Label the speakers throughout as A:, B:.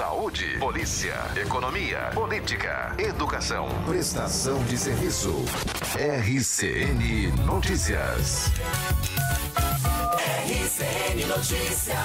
A: Saúde, polícia, economia, política,
B: educação, prestação de serviço. RCN Notícias.
C: RCN Notícias.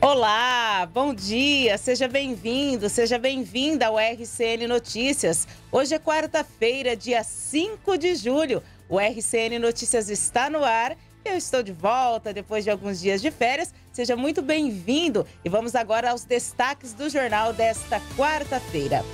D: Olá, bom dia, seja bem-vindo, seja bem-vinda ao RCN Notícias. Hoje é quarta-feira, dia 5 de julho. O RCN Notícias está no ar eu estou de volta depois de alguns dias de férias. Seja muito bem-vindo e vamos agora aos destaques do jornal desta quarta-feira.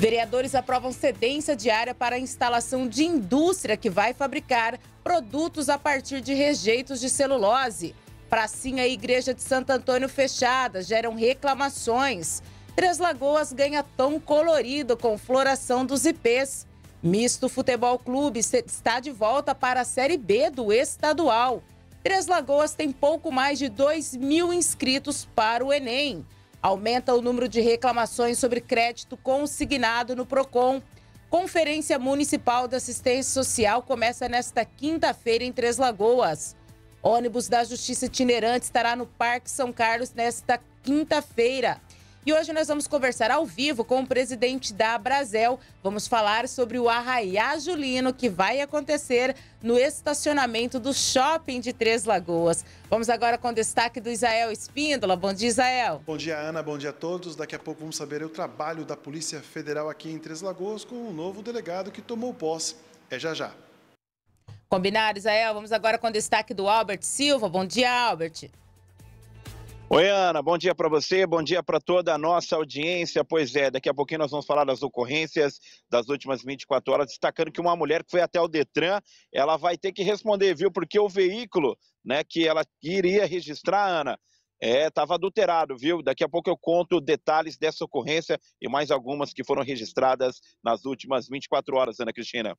D: Vereadores aprovam cedência diária para a instalação de indústria que vai fabricar produtos a partir de rejeitos de celulose. Pracinha e Igreja de Santo Antônio fechadas geram reclamações. Três Lagoas ganha tom colorido com floração dos ipês. Misto Futebol Clube está de volta para a Série B do estadual. Três Lagoas tem pouco mais de 2 mil inscritos para o Enem. Aumenta o número de reclamações sobre crédito consignado no PROCON. Conferência Municipal de Assistência Social começa nesta quinta-feira em Três Lagoas. Ônibus da Justiça Itinerante estará no Parque São Carlos nesta quinta-feira. E hoje nós vamos conversar ao vivo com o presidente da Brasel. Vamos falar sobre o Arraiá Julino que vai acontecer no estacionamento do shopping de Três Lagoas.
E: Vamos agora com o destaque do Isael Espíndola. Bom dia, Isael. Bom dia, Ana. Bom dia a todos. Daqui a pouco vamos saber o trabalho da Polícia Federal aqui em Três Lagoas com o um novo delegado que tomou posse. É já já.
D: Combinado, Isael? Vamos agora com o destaque do Albert Silva. Bom dia, Albert.
F: Oi, Ana, bom dia para você, bom dia para toda a nossa audiência. Pois é, daqui a pouquinho nós vamos falar das ocorrências das últimas 24 horas, destacando que uma mulher que foi até o Detran, ela vai ter que responder, viu? Porque o veículo né, que ela iria registrar, Ana, estava é, adulterado, viu? Daqui a pouco eu conto detalhes dessa ocorrência e mais algumas que foram registradas nas últimas 24 horas, Ana Cristina.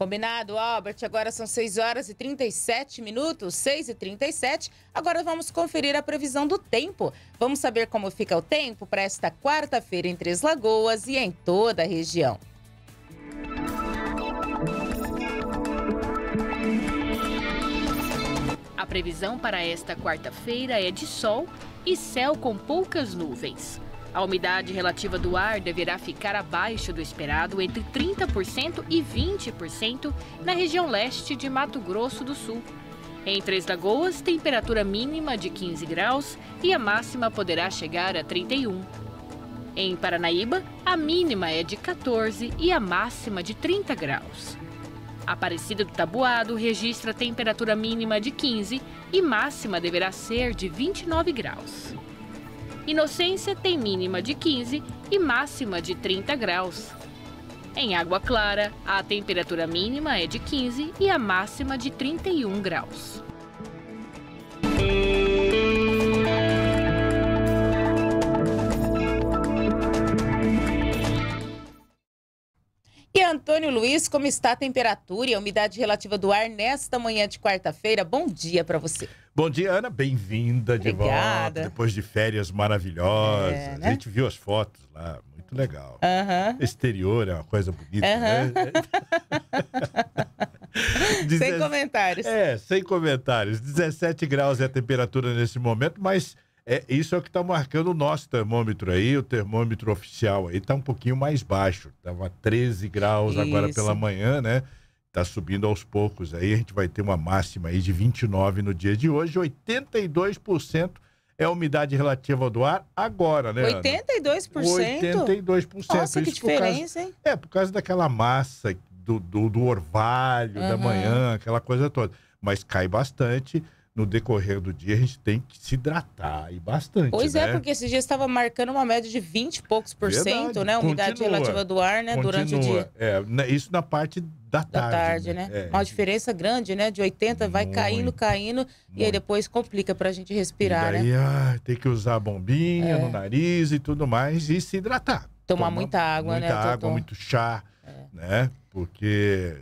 D: Combinado, Albert. Agora são 6 horas e 37 minutos, 6 e 37. Agora vamos conferir a previsão do tempo. Vamos saber como fica o tempo para esta quarta-feira em Três Lagoas e em toda a região.
G: A previsão para esta quarta-feira é de sol e céu com poucas nuvens. A umidade relativa do ar deverá ficar abaixo do esperado, entre 30% e 20%, na região leste de Mato Grosso do Sul. Em Três Lagoas, temperatura mínima de 15 graus e a máxima poderá chegar a 31. Em Paranaíba, a mínima é de 14 e a máxima de 30 graus. Aparecida do Tabuado registra temperatura mínima de 15 e máxima deverá ser de 29 graus. Inocência tem mínima de 15 e máxima de 30 graus. Em Água Clara, a temperatura mínima é de 15 e a máxima de 31 graus.
D: Antônio Luiz, como está a temperatura e a umidade relativa do ar nesta manhã de quarta-feira? Bom dia para você.
H: Bom dia, Ana. Bem-vinda de volta. Depois de férias maravilhosas. É, né? A gente viu as fotos lá, muito legal. Uh -huh. Exterior é uma coisa bonita, uh
C: -huh.
I: né? Sem comentários.
H: É, sem comentários. 17 graus é a temperatura nesse momento, mas é, isso é o que está marcando o nosso termômetro aí, o termômetro oficial aí está um pouquinho mais baixo. Estava 13 graus isso. agora pela manhã, né? Está subindo aos poucos aí. A gente vai ter uma máxima aí de 29 no dia de hoje, 82% é a umidade relativa do ar agora, né?
D: 82%? Ana? 82%. Nossa, Isso que diferença, causa, hein?
H: É, por causa daquela massa do, do, do orvalho uhum. da manhã, aquela coisa toda. Mas cai bastante no decorrer do dia a gente tem que se hidratar e bastante. Pois é, né? é, porque
D: esse dia estava marcando uma média de 20 e poucos por cento, né? umidade Continua. relativa do ar, né? Continua. Durante o dia.
H: É, isso na parte da, da
D: tarde. né? né? É. Uma diferença grande, né? De 80 vai muito, caindo, caindo, muito. e aí depois complica para a gente respirar, e daí,
H: né? Ah, tem que usar bombinha é. no nariz e tudo mais e se hidratar.
D: Tomar Toma muita água, muita né? Muita água, tô... muito
H: chá, é. né? Porque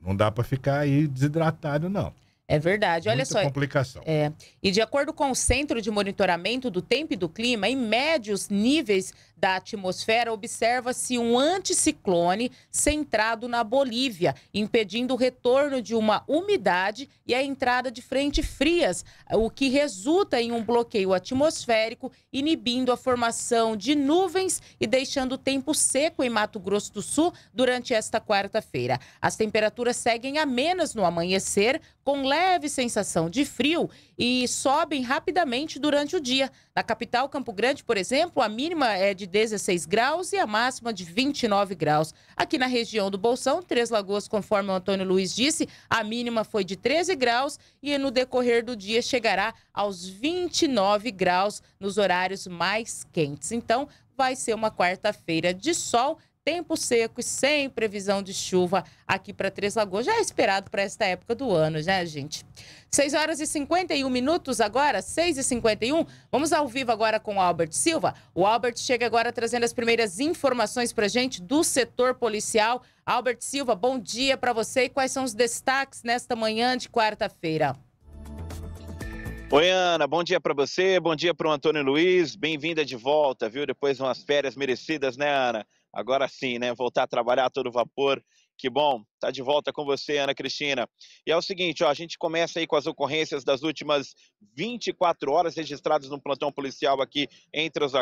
H: não dá para ficar aí desidratado, não.
D: É verdade. Olha Muita só. complicação. É. E de acordo com o Centro de Monitoramento do Tempo e do Clima, em médios níveis da atmosfera, observa-se um anticiclone centrado na Bolívia, impedindo o retorno de uma umidade e a entrada de frentes frias, o que resulta em um bloqueio atmosférico, inibindo a formação de nuvens e deixando o tempo seco em Mato Grosso do Sul durante esta quarta-feira. As temperaturas seguem amenas no amanhecer, com leve sensação de frio e sobem rapidamente durante o dia na capital, Campo Grande, por exemplo, a mínima é de 16 graus e a máxima de 29 graus. Aqui na região do Bolsão, Três Lagoas, conforme o Antônio Luiz disse, a mínima foi de 13 graus e no decorrer do dia chegará aos 29 graus nos horários mais quentes. Então, vai ser uma quarta-feira de sol tempo seco e sem previsão de chuva aqui para Três Lagoas. Já é esperado para esta época do ano, né, gente? 6 horas e 51 minutos agora, 6 e 51. Vamos ao vivo agora com o Albert Silva. O Albert chega agora trazendo as primeiras informações para gente do setor policial. Albert Silva, bom dia para você e quais são os destaques nesta manhã de quarta-feira?
F: Oi, Ana, bom dia para você, bom dia para o Antônio Luiz, bem-vinda de volta, viu? Depois umas férias merecidas, né, Ana? agora sim, né? Voltar a trabalhar a todo vapor. Que bom, tá de volta com você, Ana Cristina. E é o seguinte, ó, a gente começa aí com as ocorrências das últimas 24 horas registradas no plantão policial aqui entre as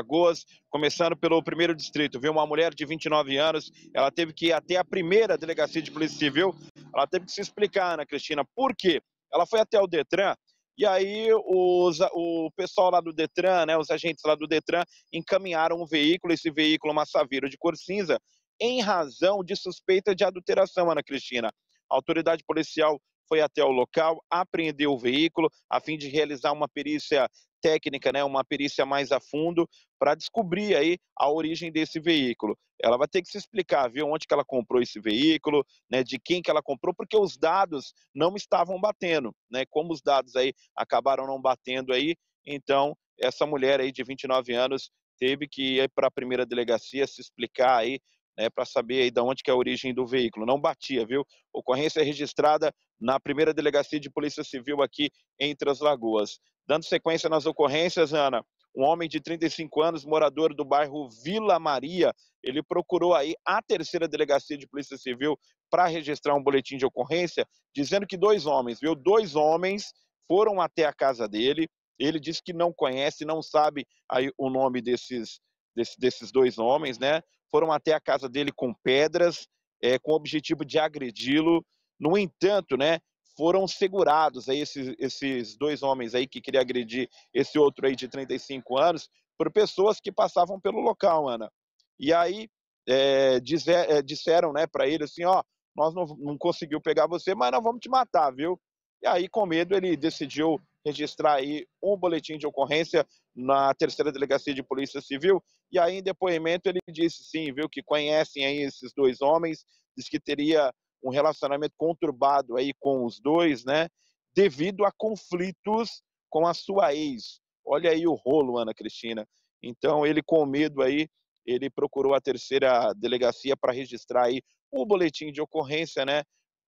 F: começando pelo primeiro distrito, viu? Uma mulher de 29 anos, ela teve que ir até a primeira delegacia de polícia civil, ela teve que se explicar, Ana Cristina, por quê? Ela foi até o Detran e aí os, o pessoal lá do Detran, né, os agentes lá do Detran, encaminharam um veículo, esse veículo Massaviro de cor cinza, em razão de suspeita de adulteração, Ana Cristina. A autoridade policial foi até o local, apreendeu o veículo a fim de realizar uma perícia técnica, né, uma perícia mais a fundo para descobrir aí a origem desse veículo. Ela vai ter que se explicar, viu, onde que ela comprou esse veículo, né, de quem que ela comprou, porque os dados não estavam batendo, né? Como os dados aí acabaram não batendo aí, então essa mulher aí de 29 anos teve que ir para a primeira delegacia se explicar aí né, para saber aí de onde que é a origem do veículo. Não batia, viu? Ocorrência registrada na primeira delegacia de Polícia Civil aqui entre as Lagoas. Dando sequência nas ocorrências, Ana, um homem de 35 anos, morador do bairro Vila Maria, ele procurou aí a terceira delegacia de Polícia Civil para registrar um boletim de ocorrência, dizendo que dois homens, viu? Dois homens foram até a casa dele. Ele disse que não conhece, não sabe aí o nome desses, desse, desses dois homens, né? foram até a casa dele com pedras, é, com o objetivo de agredi-lo. No entanto, né, foram segurados aí esses, esses dois homens aí que queria agredir esse outro aí de 35 anos por pessoas que passavam pelo local, Ana. E aí é, dizer, é, disseram né, para ele assim, ó, nós não, não pegar você, mas nós vamos te matar, viu? E aí, com medo, ele decidiu registrar aí um boletim de ocorrência na terceira delegacia de polícia civil. E aí, em depoimento, ele disse sim, viu, que conhecem aí esses dois homens, diz que teria um relacionamento conturbado aí com os dois, né? Devido a conflitos com a sua ex. Olha aí o rolo, Ana Cristina. Então, ele com medo aí, ele procurou a terceira delegacia para registrar aí o boletim de ocorrência, né?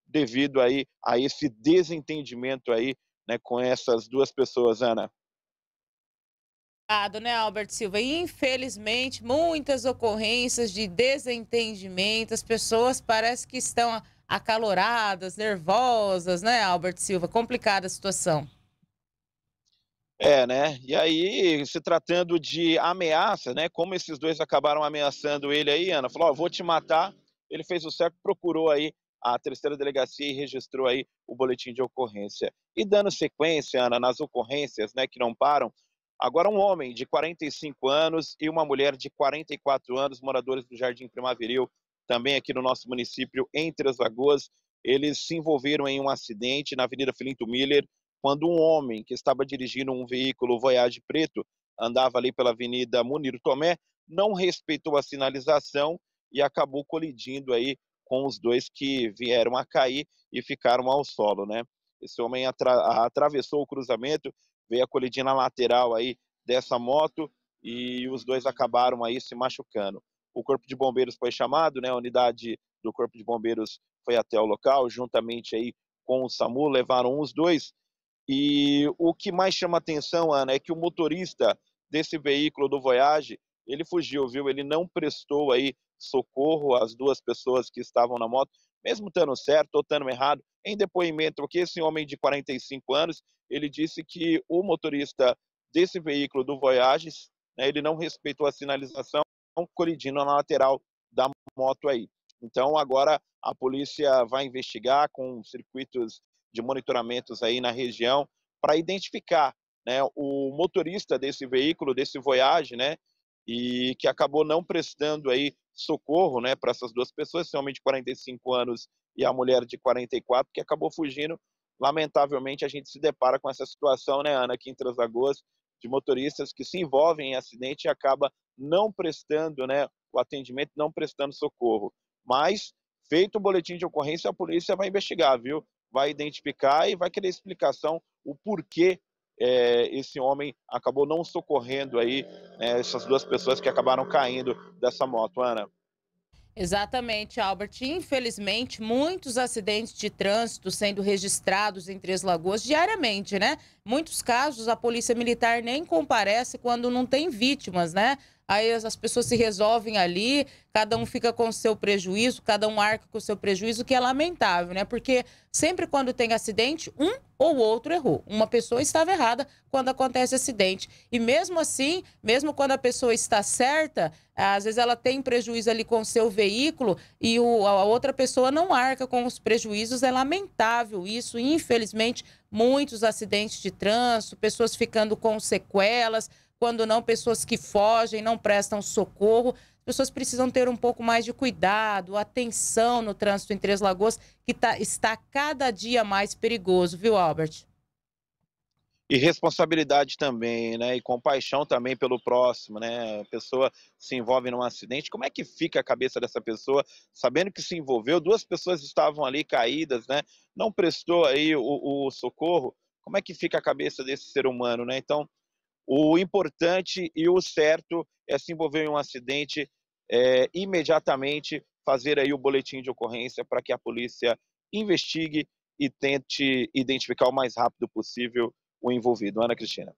F: Devido aí a esse desentendimento aí né, com essas duas pessoas, Ana?
D: Obrigado, né, Albert Silva? Infelizmente, muitas ocorrências de desentendimento, as pessoas parecem que estão acaloradas, nervosas, né, Albert Silva? Complicada a situação.
F: É, né? E aí, se tratando de ameaça, né? Como esses dois acabaram ameaçando ele aí, Ana, falou: oh, vou te matar. Ele fez o certo, procurou aí a terceira delegacia e registrou aí o boletim de ocorrência. E dando sequência, Ana, nas ocorrências né, que não param, agora um homem de 45 anos e uma mulher de 44 anos, moradores do Jardim Primaveril, também aqui no nosso município, entre as Lagoas, eles se envolveram em um acidente na Avenida Filinto Miller, quando um homem que estava dirigindo um veículo Voyage Preto andava ali pela Avenida Munir Tomé, não respeitou a sinalização e acabou colidindo aí com os dois que vieram a cair e ficaram ao solo, né? Esse homem atra atravessou o cruzamento, veio a colidir na lateral aí dessa moto e os dois acabaram aí se machucando. O corpo de bombeiros foi chamado, né? A unidade do corpo de bombeiros foi até o local, juntamente aí com o SAMU, levaram os dois. E o que mais chama atenção, Ana, é que o motorista desse veículo do Voyage, ele fugiu, viu? Ele não prestou aí socorro às duas pessoas que estavam na moto, mesmo estando certo ou estando errado. Em depoimento aqui, esse homem de 45 anos, ele disse que o motorista desse veículo do Voyages, né, ele não respeitou a sinalização, colidindo na lateral da moto aí. Então agora a polícia vai investigar com circuitos de monitoramentos aí na região para identificar né, o motorista desse veículo, desse Voyage, né, e que acabou não prestando aí socorro né, para essas duas pessoas, esse homem de 45 anos e a mulher de 44, que acabou fugindo. Lamentavelmente, a gente se depara com essa situação, né, Ana, aqui em Três Lagoas, de motoristas que se envolvem em acidente e acaba não prestando né, o atendimento, não prestando socorro. Mas, feito o boletim de ocorrência, a polícia vai investigar, viu? Vai identificar e vai querer explicação o porquê é, esse homem acabou não socorrendo aí né, essas duas pessoas que acabaram caindo dessa moto, Ana.
D: Exatamente, Albert. Infelizmente, muitos acidentes de trânsito sendo registrados em Três Lagoas diariamente, né? Muitos casos a Polícia Militar nem comparece quando não tem vítimas, né? aí as pessoas se resolvem ali, cada um fica com o seu prejuízo, cada um arca com o seu prejuízo, que é lamentável, né? Porque sempre quando tem acidente, um ou outro errou. Uma pessoa estava errada quando acontece acidente. E mesmo assim, mesmo quando a pessoa está certa, às vezes ela tem prejuízo ali com o seu veículo e o, a outra pessoa não arca com os prejuízos. É lamentável isso, infelizmente, muitos acidentes de trânsito, pessoas ficando com sequelas, quando não, pessoas que fogem, não prestam socorro. As pessoas precisam ter um pouco mais de cuidado, atenção no trânsito em Três Lagoas, que tá, está cada dia mais perigoso, viu, Albert?
F: E responsabilidade também, né? E compaixão também pelo próximo, né? A pessoa se envolve num acidente, como é que fica a cabeça dessa pessoa sabendo que se envolveu? Duas pessoas estavam ali caídas, né? Não prestou aí o, o socorro. Como é que fica a cabeça desse ser humano, né? Então, o importante e o certo é se envolver em um acidente é, imediatamente, fazer aí o boletim de ocorrência para que a polícia investigue e tente identificar o mais rápido possível o envolvido. Ana Cristina.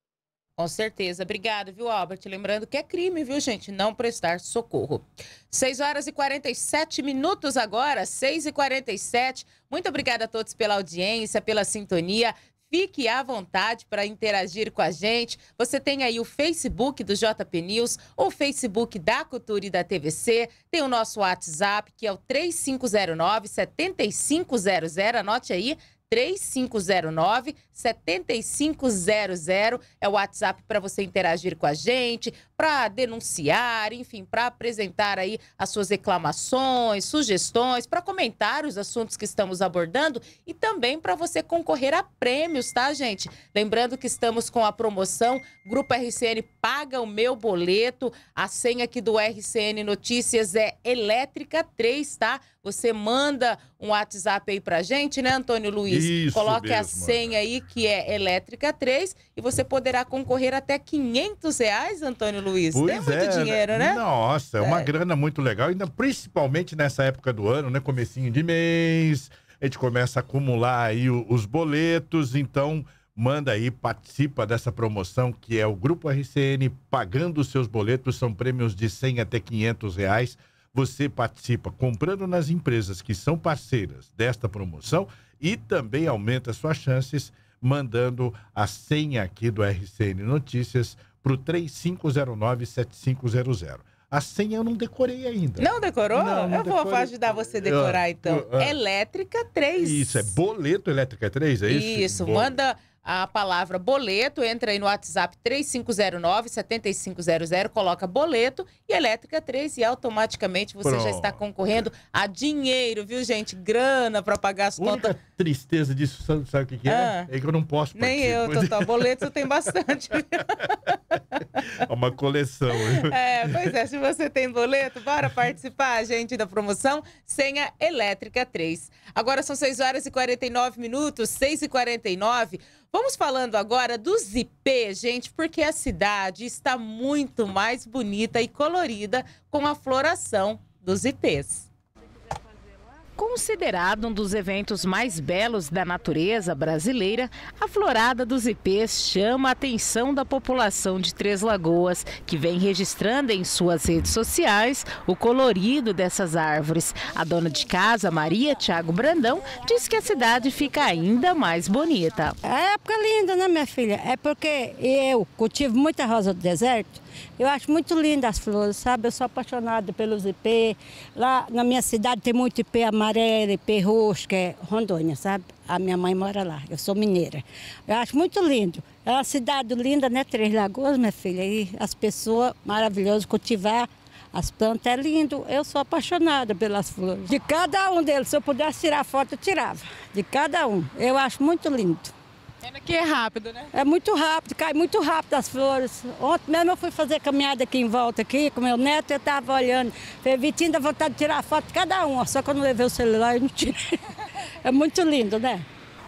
D: Com certeza. Obrigado, viu, Albert? Lembrando que é crime, viu, gente? Não prestar socorro. 6 horas e 47 minutos agora, 6 e 47. Muito obrigada a todos pela audiência, pela sintonia. Fique à vontade para interagir com a gente. Você tem aí o Facebook do JP News, o Facebook da Cultura e da TVC, tem o nosso WhatsApp, que é o 3509-7500. Anote aí, 3509 7500 é o WhatsApp para você interagir com a gente, para denunciar, enfim, para apresentar aí as suas reclamações, sugestões, para comentar os assuntos que estamos abordando e também para você concorrer a prêmios, tá, gente? Lembrando que estamos com a promoção Grupo RCN paga o meu boleto. A senha aqui do RCN Notícias é elétrica 3, tá? Você manda um WhatsApp aí pra gente, né, Antônio Luiz? Isso Coloque mesmo, a senha é. aí, que é Elétrica 3, e você poderá concorrer até 500 reais, Antônio Luiz. Pois é, é muito né? dinheiro, né?
C: Nossa,
H: é uma é. grana muito legal, ainda principalmente nessa época do ano, né? Comecinho de mês, a gente começa a acumular aí os boletos, então manda aí, participa dessa promoção que é o Grupo RCN pagando os seus boletos, são prêmios de 100 até 500 reais. Você participa comprando nas empresas que são parceiras desta promoção e também aumenta suas chances mandando a senha aqui do RCN Notícias para o 3509-7500. A
D: senha
J: eu não decorei
D: ainda. Não decorou? Não, não eu decorei. vou ajudar você a decorar, ah, então. Ah. elétrica 3. Isso, é
H: boleto elétrica 3, é isso? Isso, Bom. manda
D: a palavra boleto, entra aí no WhatsApp 3509-7500, coloca boleto e elétrica 3 e automaticamente você Pronto. já está concorrendo a dinheiro, viu, gente? Grana para pagar as contas. Única contas. tristeza disso, sabe o que, que é? Ah, é que eu não posso participar. Nem eu, Totó. É. Boleto eu tenho bastante.
H: é uma coleção. É, pois é.
D: Se você tem boleto, bora participar, gente, da promoção Senha Elétrica 3. Agora são 6 horas e 49 minutos, 6 e 49 Vamos falando agora dos IP, gente, porque a cidade está muito mais bonita e colorida com a floração dos IPs. Considerado um dos eventos mais belos da natureza brasileira, a florada dos ipês chama a atenção da população de Três Lagoas, que vem registrando em suas redes sociais o colorido dessas árvores. A dona de casa, Maria Tiago Brandão, diz que a cidade fica ainda mais bonita. É época linda, né, minha filha? É porque eu cultivo muita rosa do deserto eu acho muito lindas as flores, sabe? Eu sou apaixonada pelos ipê. Lá na minha cidade tem muito ipê amarelo, ipê roxo, que é Rondônia, sabe? A minha mãe mora lá, eu sou mineira. Eu acho muito lindo. É uma cidade linda, né? Três Lagoas, minha filha. E as pessoas, maravilhoso, cultivar
K: as plantas é lindo. Eu sou apaixonada pelas flores. De cada um deles, se eu pudesse tirar foto, eu tirava. De cada um. Eu acho muito lindo. Pena que é rápido, né? É muito rápido, cai muito rápido as flores. Ontem mesmo eu fui fazer caminhada aqui em volta aqui com meu neto, eu estava olhando. Falei, Vitinho, dá vontade de tirar foto de cada uma, só que eu não levei o celular, eu não tirei.
D: É muito lindo, né?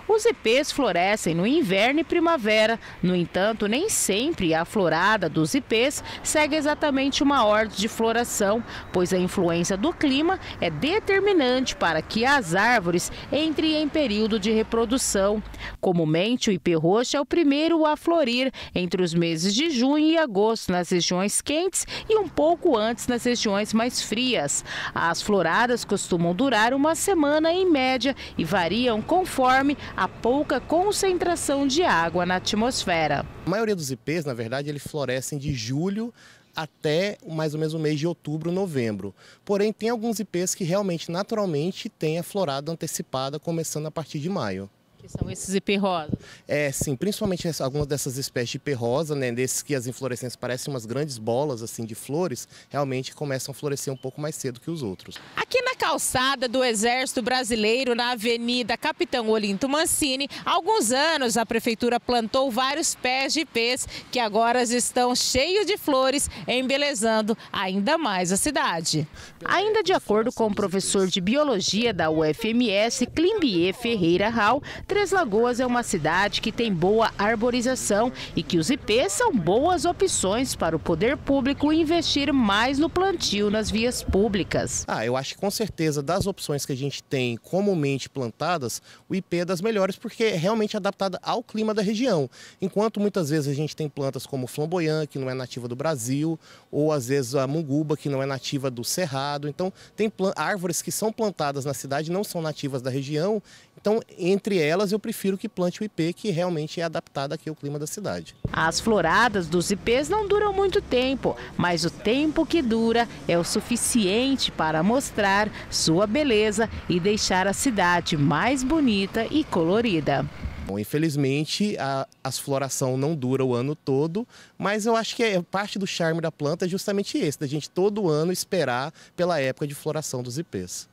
D: Os ipês florescem no inverno e primavera, no entanto, nem sempre a florada dos ipês segue exatamente uma ordem de floração, pois a influência do clima é determinante para que as árvores entrem em período de reprodução. Comumente, o ipê roxo é o primeiro a florir entre os meses de junho e agosto nas regiões quentes e um pouco antes nas regiões mais frias. As floradas costumam durar uma semana em média
L: e variam conforme a pouca concentração de água na atmosfera. A maioria dos ipês, na verdade, eles florescem de julho até mais ou menos o mês de outubro, novembro. Porém, tem alguns ipês que realmente naturalmente têm a florada antecipada começando a partir de maio que são esses IP rosa. É, sim, principalmente algumas dessas espécies de IP rosa, né, desses que as inflorescências parecem umas grandes bolas assim de flores, realmente começam a florescer um pouco mais cedo que os outros.
D: Aqui na calçada do Exército Brasileiro, na Avenida Capitão Olinto Mancini, há alguns anos a prefeitura plantou vários pés de IPs que agora estão cheios de flores, embelezando ainda mais a cidade. Ainda de acordo com o professor de biologia da UFMS, Climbier Ferreira Hall, Três Lagoas é uma cidade que tem boa arborização
L: e que os IPs são boas opções para o poder público investir mais no plantio nas vias públicas. Ah, eu acho que com certeza das opções que a gente tem comumente plantadas, o IP é das melhores porque é realmente adaptada ao clima da região. Enquanto muitas vezes a gente tem plantas como flamboyant, que não é nativa do Brasil, ou às vezes a munguba, que não é nativa do Cerrado. Então, tem árvores que são plantadas na cidade não são nativas da região. Então, entre elas delas eu prefiro que plante o IP, que realmente é adaptado aqui ao clima da cidade.
D: As floradas dos IPs não duram muito tempo, mas o tempo que dura é o suficiente para mostrar sua beleza e deixar a cidade
L: mais bonita e colorida. Bom, infelizmente, a, a floração não dura o ano todo, mas eu acho que é, parte do charme da planta é justamente esse, da gente todo ano esperar pela época de floração dos ipês.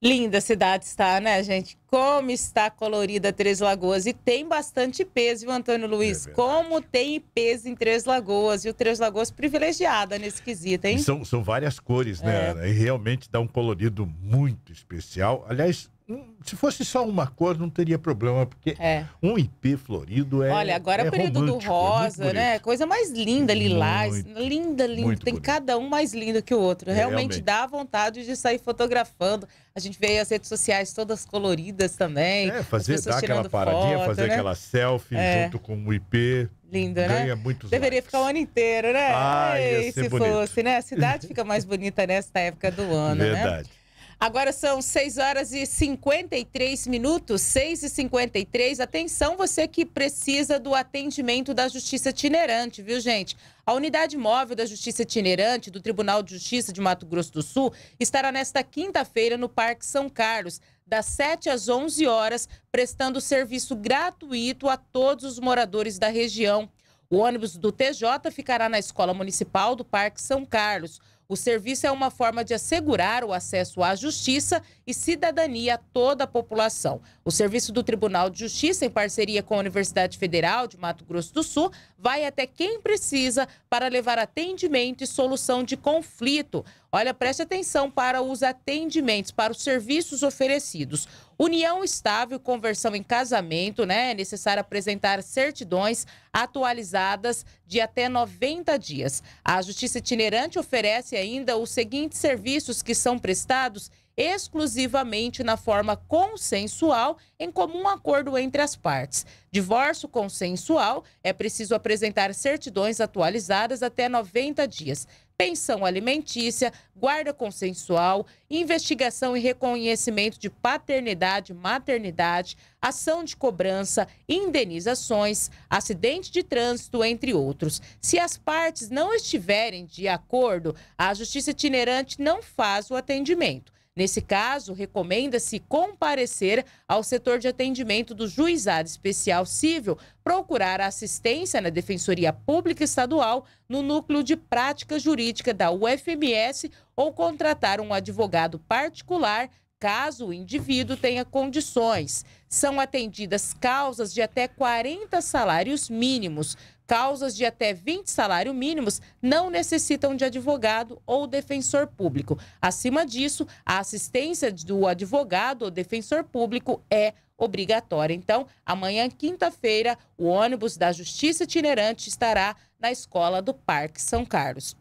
D: Linda cidade está, né, gente? Como está colorida Três Lagoas. E tem bastante peso, viu, Antônio Luiz? É Como tem peso em Três Lagoas. E o Três Lagoas privilegiada nesse quesito, hein? São,
H: são várias cores, né? É. E realmente dá um colorido muito especial. Aliás, Hum, se fosse só uma cor, não teria problema, porque é. um IP florido é. Olha, agora é, o é período do é rosa, é né?
D: Coisa mais linda, lilás. linda, linda. Tem bonito. cada um mais lindo que o outro. É, realmente, Realmente, dá vontade de sair fotografando. A gente vê as redes sociais todas coloridas também. É, fazer, dar aquela paradinha, foto, fazer né? aquela selfie junto
H: com o IP.
D: Lindo, né? Ganha muitos Deveria likes. ficar o ano inteiro, né? Ah, se bonito. fosse, né? A cidade fica mais bonita nesta época do ano, Verdade. né? Verdade. Agora são 6 horas e 53 minutos, 6 e 53. Atenção, você que precisa do atendimento da Justiça Itinerante, viu, gente? A unidade móvel da Justiça Itinerante do Tribunal de Justiça de Mato Grosso do Sul estará nesta quinta-feira no Parque São Carlos, das 7 às 11 horas, prestando serviço gratuito a todos os moradores da região. O ônibus do TJ ficará na Escola Municipal do Parque São Carlos. O serviço é uma forma de assegurar o acesso à justiça e cidadania a toda a população. O serviço do Tribunal de Justiça, em parceria com a Universidade Federal de Mato Grosso do Sul, vai até quem precisa para levar atendimento e solução de conflito. Olha, preste atenção para os atendimentos, para os serviços oferecidos. União estável, conversão em casamento, né? É necessário apresentar certidões atualizadas de até 90 dias. A Justiça Itinerante oferece ainda os seguintes serviços que são prestados exclusivamente na forma consensual, em comum acordo entre as partes. Divórcio consensual é preciso apresentar certidões atualizadas até 90 dias pensão alimentícia, guarda consensual, investigação e reconhecimento de paternidade, maternidade, ação de cobrança, indenizações, acidente de trânsito, entre outros. Se as partes não estiverem de acordo, a justiça itinerante não faz o atendimento. Nesse caso, recomenda-se comparecer ao setor de atendimento do Juizado Especial Civil, procurar assistência na Defensoria Pública Estadual, no Núcleo de Prática Jurídica da UFMS ou contratar um advogado particular caso o indivíduo tenha condições. São atendidas causas de até 40 salários mínimos. Causas de até 20 salários mínimos não necessitam de advogado ou defensor público. Acima disso, a assistência do advogado ou defensor público é obrigatória. Então, amanhã, quinta-feira, o ônibus da Justiça Itinerante estará na escola do Parque São Carlos.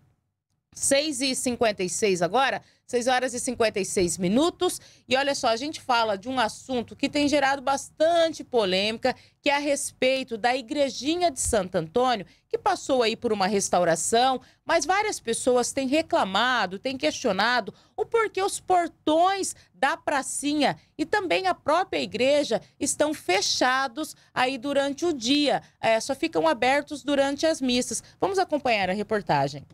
D: 6h56 agora, 6 horas e 56 minutos. E olha só, a gente fala de um assunto que tem gerado bastante polêmica, que é a respeito da igrejinha de Santo Antônio, que passou aí por uma restauração, mas várias pessoas têm reclamado, têm questionado o porquê os portões da pracinha e também a própria igreja estão fechados aí durante o dia, é, só ficam abertos durante as missas. Vamos acompanhar a reportagem.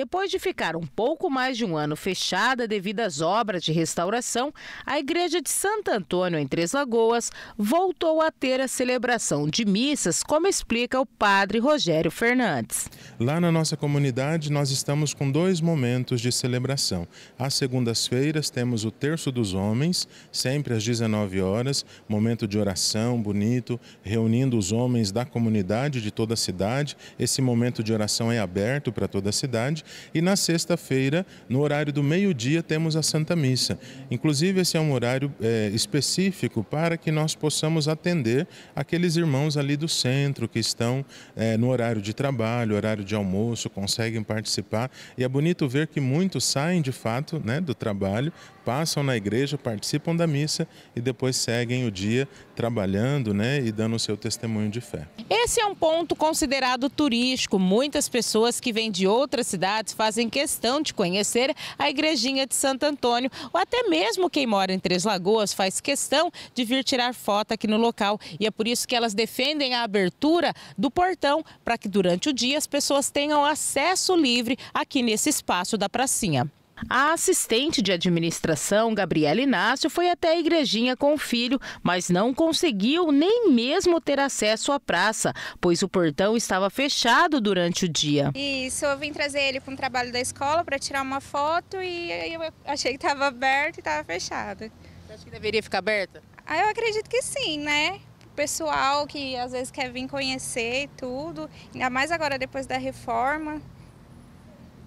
D: Depois de ficar um pouco mais de um ano fechada devido às obras de restauração, a Igreja de Santo Antônio, em Três Lagoas, voltou a ter a celebração de missas, como explica o padre Rogério Fernandes.
M: Lá na nossa comunidade, nós estamos com dois momentos de celebração. Às segundas-feiras, temos o Terço dos Homens, sempre às 19 horas, momento de oração bonito, reunindo os homens da comunidade de toda a cidade. Esse momento de oração é aberto para toda a cidade e na sexta-feira, no horário do meio-dia, temos a Santa Missa. Inclusive, esse é um horário é, específico para que nós possamos atender aqueles irmãos ali do centro que estão é, no horário de trabalho, horário de almoço, conseguem participar. E é bonito ver que muitos saem de fato né, do trabalho passam na igreja, participam da missa e depois seguem o dia trabalhando né, e dando o seu testemunho de fé.
D: Esse é um ponto considerado turístico. Muitas pessoas que vêm de outras cidades fazem questão de conhecer a igrejinha de Santo Antônio, ou até mesmo quem mora em Três Lagoas faz questão de vir tirar foto aqui no local. E é por isso que elas defendem a abertura do portão para que durante o dia as pessoas tenham acesso livre aqui nesse espaço da pracinha. A assistente de administração, Gabriela Inácio, foi até a igrejinha com o filho, mas não conseguiu nem mesmo ter acesso à praça, pois o portão estava fechado durante o dia. Isso, eu vim trazer ele para um trabalho da escola para tirar uma foto e eu achei que estava aberto e estava fechado. Você acha que deveria ficar aberta? Ah, eu acredito que sim, né? pessoal que às vezes quer vir conhecer e tudo, ainda mais agora depois da reforma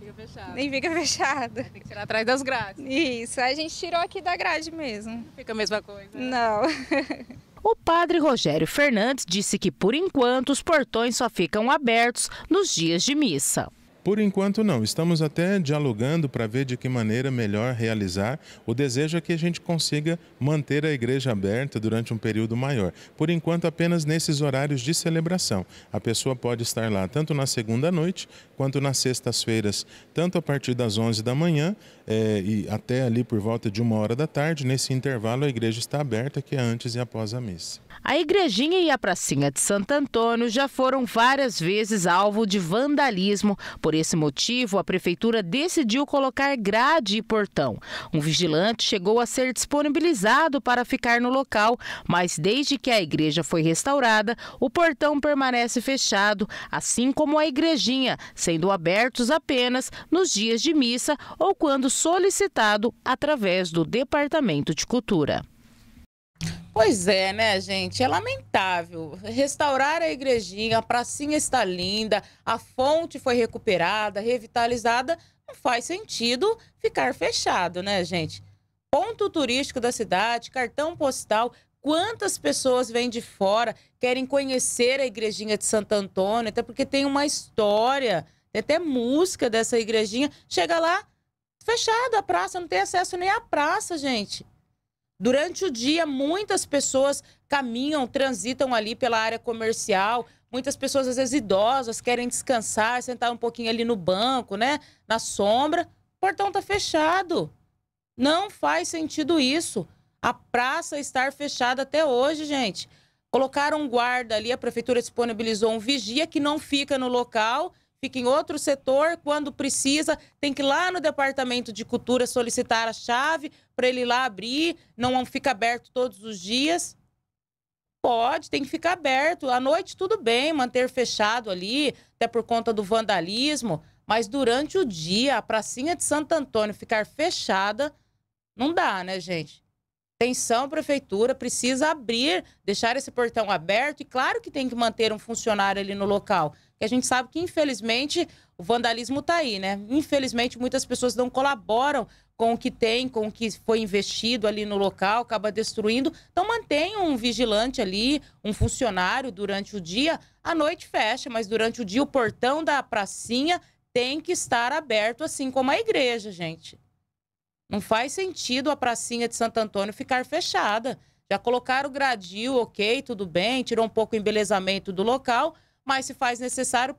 D: fica fechado. Nem fica fechado. Tem que tirar atrás das grades. Isso, a gente tirou aqui da grade mesmo. fica a mesma coisa. Não. O padre Rogério Fernandes disse que, por enquanto, os portões só ficam abertos nos dias de missa.
M: Por enquanto, não. Estamos até dialogando para ver de que maneira melhor realizar. O desejo é que a gente consiga manter a igreja aberta durante um período maior. Por enquanto, apenas nesses horários de celebração. A pessoa pode estar lá tanto na segunda noite quanto nas sextas-feiras, tanto a partir das 11 da manhã é, e até ali por volta de uma hora da tarde. Nesse intervalo, a igreja está aberta, que é antes e após a missa.
D: A igrejinha e a pracinha de Santo Antônio já foram várias vezes alvo de vandalismo. Por esse motivo, a prefeitura decidiu colocar grade e portão. Um vigilante chegou a ser disponibilizado para ficar no local, mas desde que a igreja foi restaurada, o portão permanece fechado, assim como a igrejinha, sendo abertos apenas nos dias de missa ou quando solicitado através do Departamento de Cultura. Pois é, né, gente? É lamentável. Restaurar a igrejinha, a pracinha está linda, a fonte foi recuperada, revitalizada. Não faz sentido ficar fechado, né, gente? Ponto turístico da cidade, cartão postal. Quantas pessoas vêm de fora, querem conhecer a igrejinha de Santo Antônio, até porque tem uma história, tem até música dessa igrejinha. Chega lá, fechada a praça, não tem acesso nem à praça, gente. Durante o dia, muitas pessoas caminham, transitam ali pela área comercial. Muitas pessoas, às vezes idosas, querem descansar, sentar um pouquinho ali no banco, né? Na sombra. O portão tá fechado. Não faz sentido isso. A praça estar fechada até hoje, gente. Colocaram um guarda ali, a prefeitura disponibilizou um vigia que não fica no local fica em outro setor, quando precisa, tem que ir lá no departamento de cultura solicitar a chave para ele ir lá abrir, não fica aberto todos os dias. Pode, tem que ficar aberto. À noite, tudo bem, manter fechado ali, até por conta do vandalismo. Mas durante o dia, a pracinha de Santo Antônio ficar fechada, não dá, né, gente? Atenção, prefeitura, precisa abrir, deixar esse portão aberto. E claro que tem que manter um funcionário ali no local que a gente sabe que, infelizmente, o vandalismo está aí, né? Infelizmente, muitas pessoas não colaboram com o que tem, com o que foi investido ali no local, acaba destruindo. Então mantenha um vigilante ali, um funcionário durante o dia. À noite fecha, mas durante o dia o portão da pracinha tem que estar aberto, assim como a igreja, gente. Não faz sentido a pracinha de Santo Antônio ficar fechada. Já colocaram o gradil, ok, tudo bem, tirou um pouco o embelezamento do local, mas se faz necessário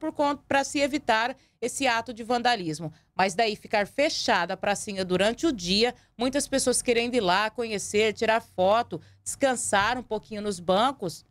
D: para se evitar esse ato de vandalismo. Mas daí ficar fechada a pracinha durante o dia, muitas pessoas querendo ir lá conhecer, tirar foto, descansar um pouquinho nos bancos,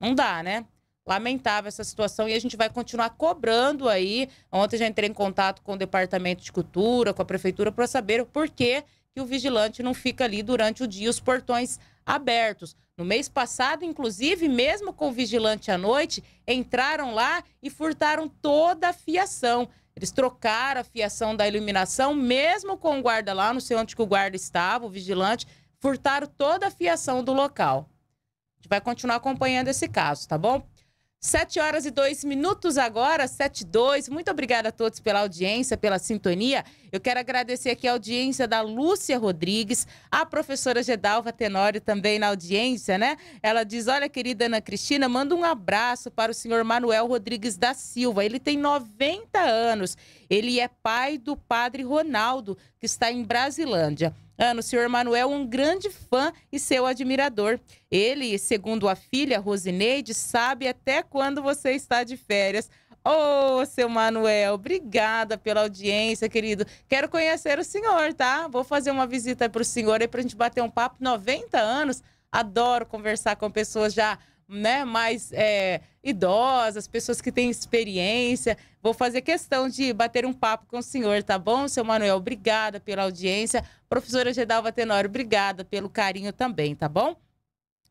D: não dá, né? Lamentável essa situação e a gente vai continuar cobrando aí. Ontem já entrei em contato com o Departamento de Cultura, com a Prefeitura, para saber o porquê que o vigilante não fica ali durante o dia, os portões abertos. No mês passado, inclusive, mesmo com o vigilante à noite, entraram lá e furtaram toda a fiação. Eles trocaram a fiação da iluminação, mesmo com o guarda lá, não sei onde que o guarda estava, o vigilante, furtaram toda a fiação do local. A gente vai continuar acompanhando esse caso, tá bom? Sete horas e dois minutos agora, sete e dois. Muito obrigada a todos pela audiência, pela sintonia. Eu quero agradecer aqui a audiência da Lúcia Rodrigues, a professora Gedalva Tenório também na audiência, né? Ela diz, olha, querida Ana Cristina, manda um abraço para o senhor Manuel Rodrigues da Silva. Ele tem 90 anos. Ele é pai do padre Ronaldo, que está em Brasilândia. Ano, o senhor Manuel um grande fã e seu admirador. Ele, segundo a filha Rosineide, sabe até quando você está de férias. Ô, oh, seu Manuel, obrigada pela audiência, querido. Quero conhecer o senhor, tá? Vou fazer uma visita para o senhor aí para a gente bater um papo. 90 anos, adoro conversar com pessoas já né, mais é, idosas, pessoas que têm experiência. Vou fazer questão de bater um papo com o senhor, tá bom? Seu Manuel, obrigada pela audiência. Professora Gedalva Tenório, obrigada pelo carinho também, tá bom?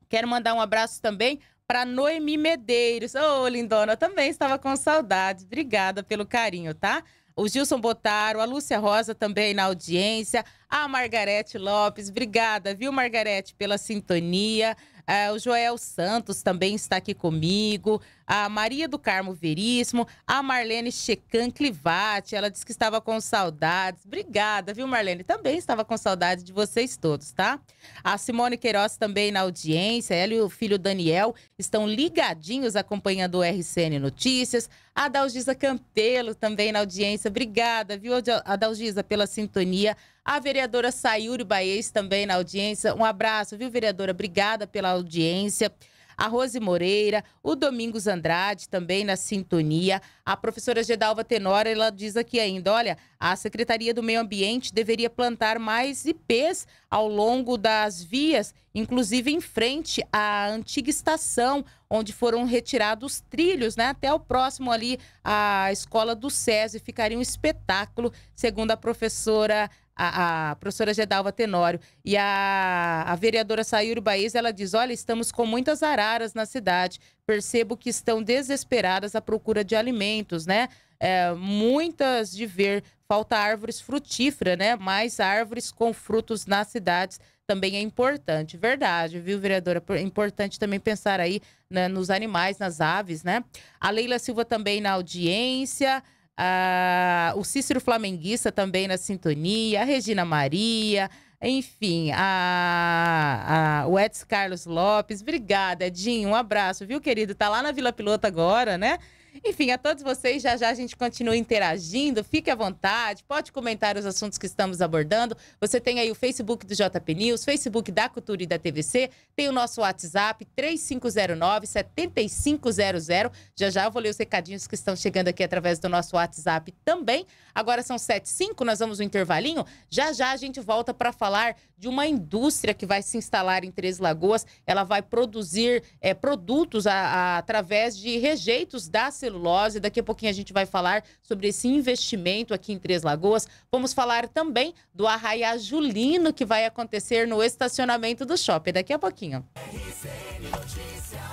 D: Quero mandar um abraço também para Noemi Medeiros. Ô, oh, lindona, também estava com saudade. Obrigada pelo carinho, tá? O Gilson Botaro, a Lúcia Rosa também na audiência, a Margarete Lopes. Obrigada, viu, Margarete, pela sintonia. Ah, o Joel Santos também está aqui comigo. A Maria do Carmo Veríssimo. A Marlene Checan Clivati. Ela disse que estava com saudades. Obrigada, viu, Marlene? Também estava com saudades de vocês todos, tá? A Simone Queiroz também na audiência. Ela e o filho Daniel estão ligadinhos acompanhando o RCN Notícias. A Adalgisa Campelo também na audiência. Obrigada, viu, Adalgisa, pela sintonia. A vereadora Sayuri Baez também na audiência. Um abraço, viu, vereadora? Obrigada pela audiência a Rose Moreira, o Domingos Andrade também na sintonia. A professora Gedalva Tenora, ela diz aqui ainda, olha, a Secretaria do Meio Ambiente deveria plantar mais IPs ao longo das vias, inclusive em frente à antiga estação, onde foram retirados trilhos, né? Até o próximo ali, a escola do SESI, ficaria um espetáculo, segundo a professora a, a, professora Gedalva Tenório e a, a vereadora Sayuri Baez, ela diz: Olha, estamos com muitas araras na cidade. Percebo que estão desesperadas à procura de alimentos, né? É, muitas de ver, falta árvores frutíferas, né? Mais árvores com frutos nas cidades também é importante. Verdade, viu, vereadora? É importante também pensar aí né, nos animais, nas aves, né? A Leila Silva também na audiência. o Cícero Flamenguista também na sintonia. A Regina Maria. Enfim, a, a, o Edson Carlos Lopes. Obrigada, Edinho. Um abraço, viu, querido? Tá lá na Vila Piloto agora, né? Enfim, a todos vocês, já já a gente continua interagindo. Fique à vontade, pode comentar os assuntos que estamos abordando. Você tem aí o Facebook do JP News, Facebook da Cultura e da TVC, tem o nosso WhatsApp 3509-7500. Já já eu vou ler os recadinhos que estão chegando aqui através do nosso WhatsApp também. Agora são 7h05, nós vamos no intervalinho. Já já a gente volta para falar de uma indústria que vai se instalar em Três Lagoas. Ela vai produzir é, produtos a, a, através de rejeitos da celulose. Daqui a pouquinho a gente vai falar sobre esse investimento aqui em Três Lagoas. Vamos falar também do Arraia Julino que vai acontecer no estacionamento do shopping. Daqui a pouquinho. RCN Notícias.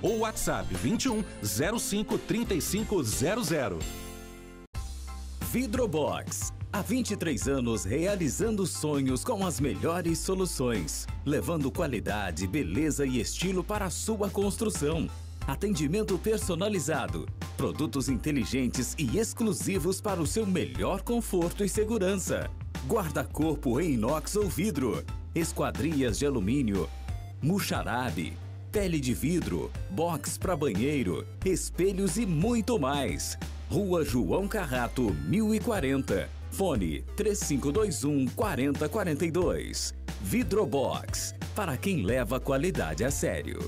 A: ou WhatsApp 21 05
B: 3500. Vidrobox. Há 23 anos realizando sonhos com as melhores soluções, levando qualidade, beleza e estilo para a sua construção. Atendimento personalizado, produtos inteligentes e exclusivos para o seu melhor conforto e segurança. Guarda-corpo em inox ou vidro, esquadrias de alumínio, muxarabe, pele de vidro, box para banheiro, espelhos e muito mais. Rua João Carrato, 1040. Fone 3521 4042. Vidrobox para quem leva a qualidade a sério.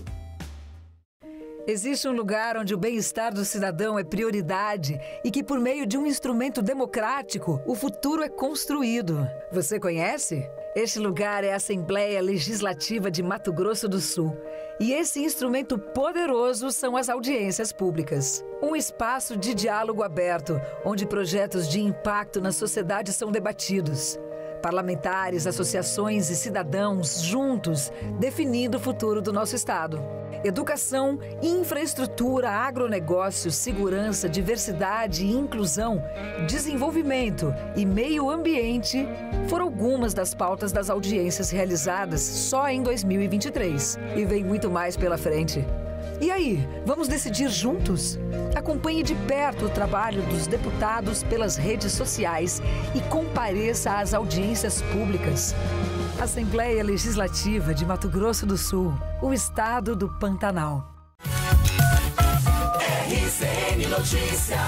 K: Existe um lugar onde o bem-estar do cidadão é prioridade e que, por meio de um instrumento democrático, o futuro é construído. Você conhece? Este lugar é a Assembleia Legislativa de Mato Grosso do Sul. E esse instrumento poderoso são as audiências públicas. Um espaço de diálogo aberto, onde projetos de impacto na sociedade são debatidos. Parlamentares, associações e cidadãos juntos definindo o futuro do nosso Estado educação, infraestrutura, agronegócio, segurança, diversidade e inclusão, desenvolvimento e meio ambiente foram algumas das pautas das audiências realizadas só em 2023. E vem muito mais pela frente. E aí, vamos decidir juntos? Acompanhe de perto o trabalho dos deputados pelas redes sociais e compareça às audiências públicas. Assembleia Legislativa de Mato Grosso do Sul, o estado do Pantanal.
C: RCN Notícias.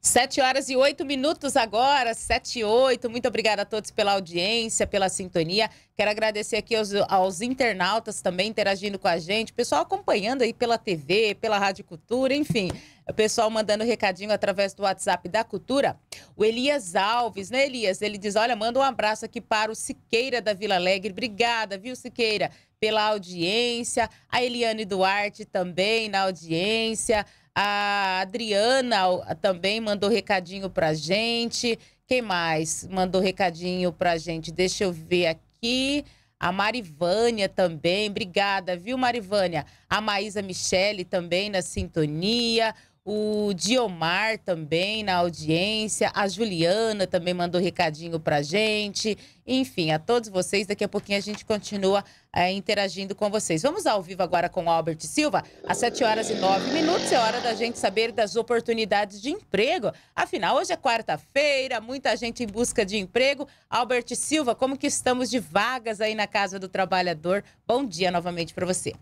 D: Sete horas e oito minutos agora, sete e oito. Muito obrigada a todos pela audiência, pela sintonia. Quero agradecer aqui aos, aos, internautas também interagindo com a gente, pessoal acompanhando aí pela TV, pela Rádio Cultura, enfim. O pessoal mandando recadinho através do WhatsApp da Cultura. O Elias Alves, né, Elias? Ele diz: olha, manda um abraço aqui para o Siqueira da Vila Alegre. Obrigada, viu, Siqueira, pela audiência. A Eliane Duarte também na audiência. A Adriana também mandou recadinho pra gente. Quem mais mandou recadinho pra gente? Deixa eu ver aqui. A Marivânia também, obrigada, viu, Marivânia? A Maísa Michele também na sintonia o Diomar também na audiência, a Juliana também mandou recadinho pra gente. Enfim, a todos vocês, daqui a pouquinho a gente continua é, interagindo com vocês. Vamos ao vivo agora com o Albert Silva, às 7 horas e 9 minutos. É hora da gente saber das oportunidades de emprego. Afinal, hoje é quarta-feira, muita gente em busca de emprego. Albert Silva, como que estamos de vagas aí na Casa do Trabalhador? Bom dia novamente para você.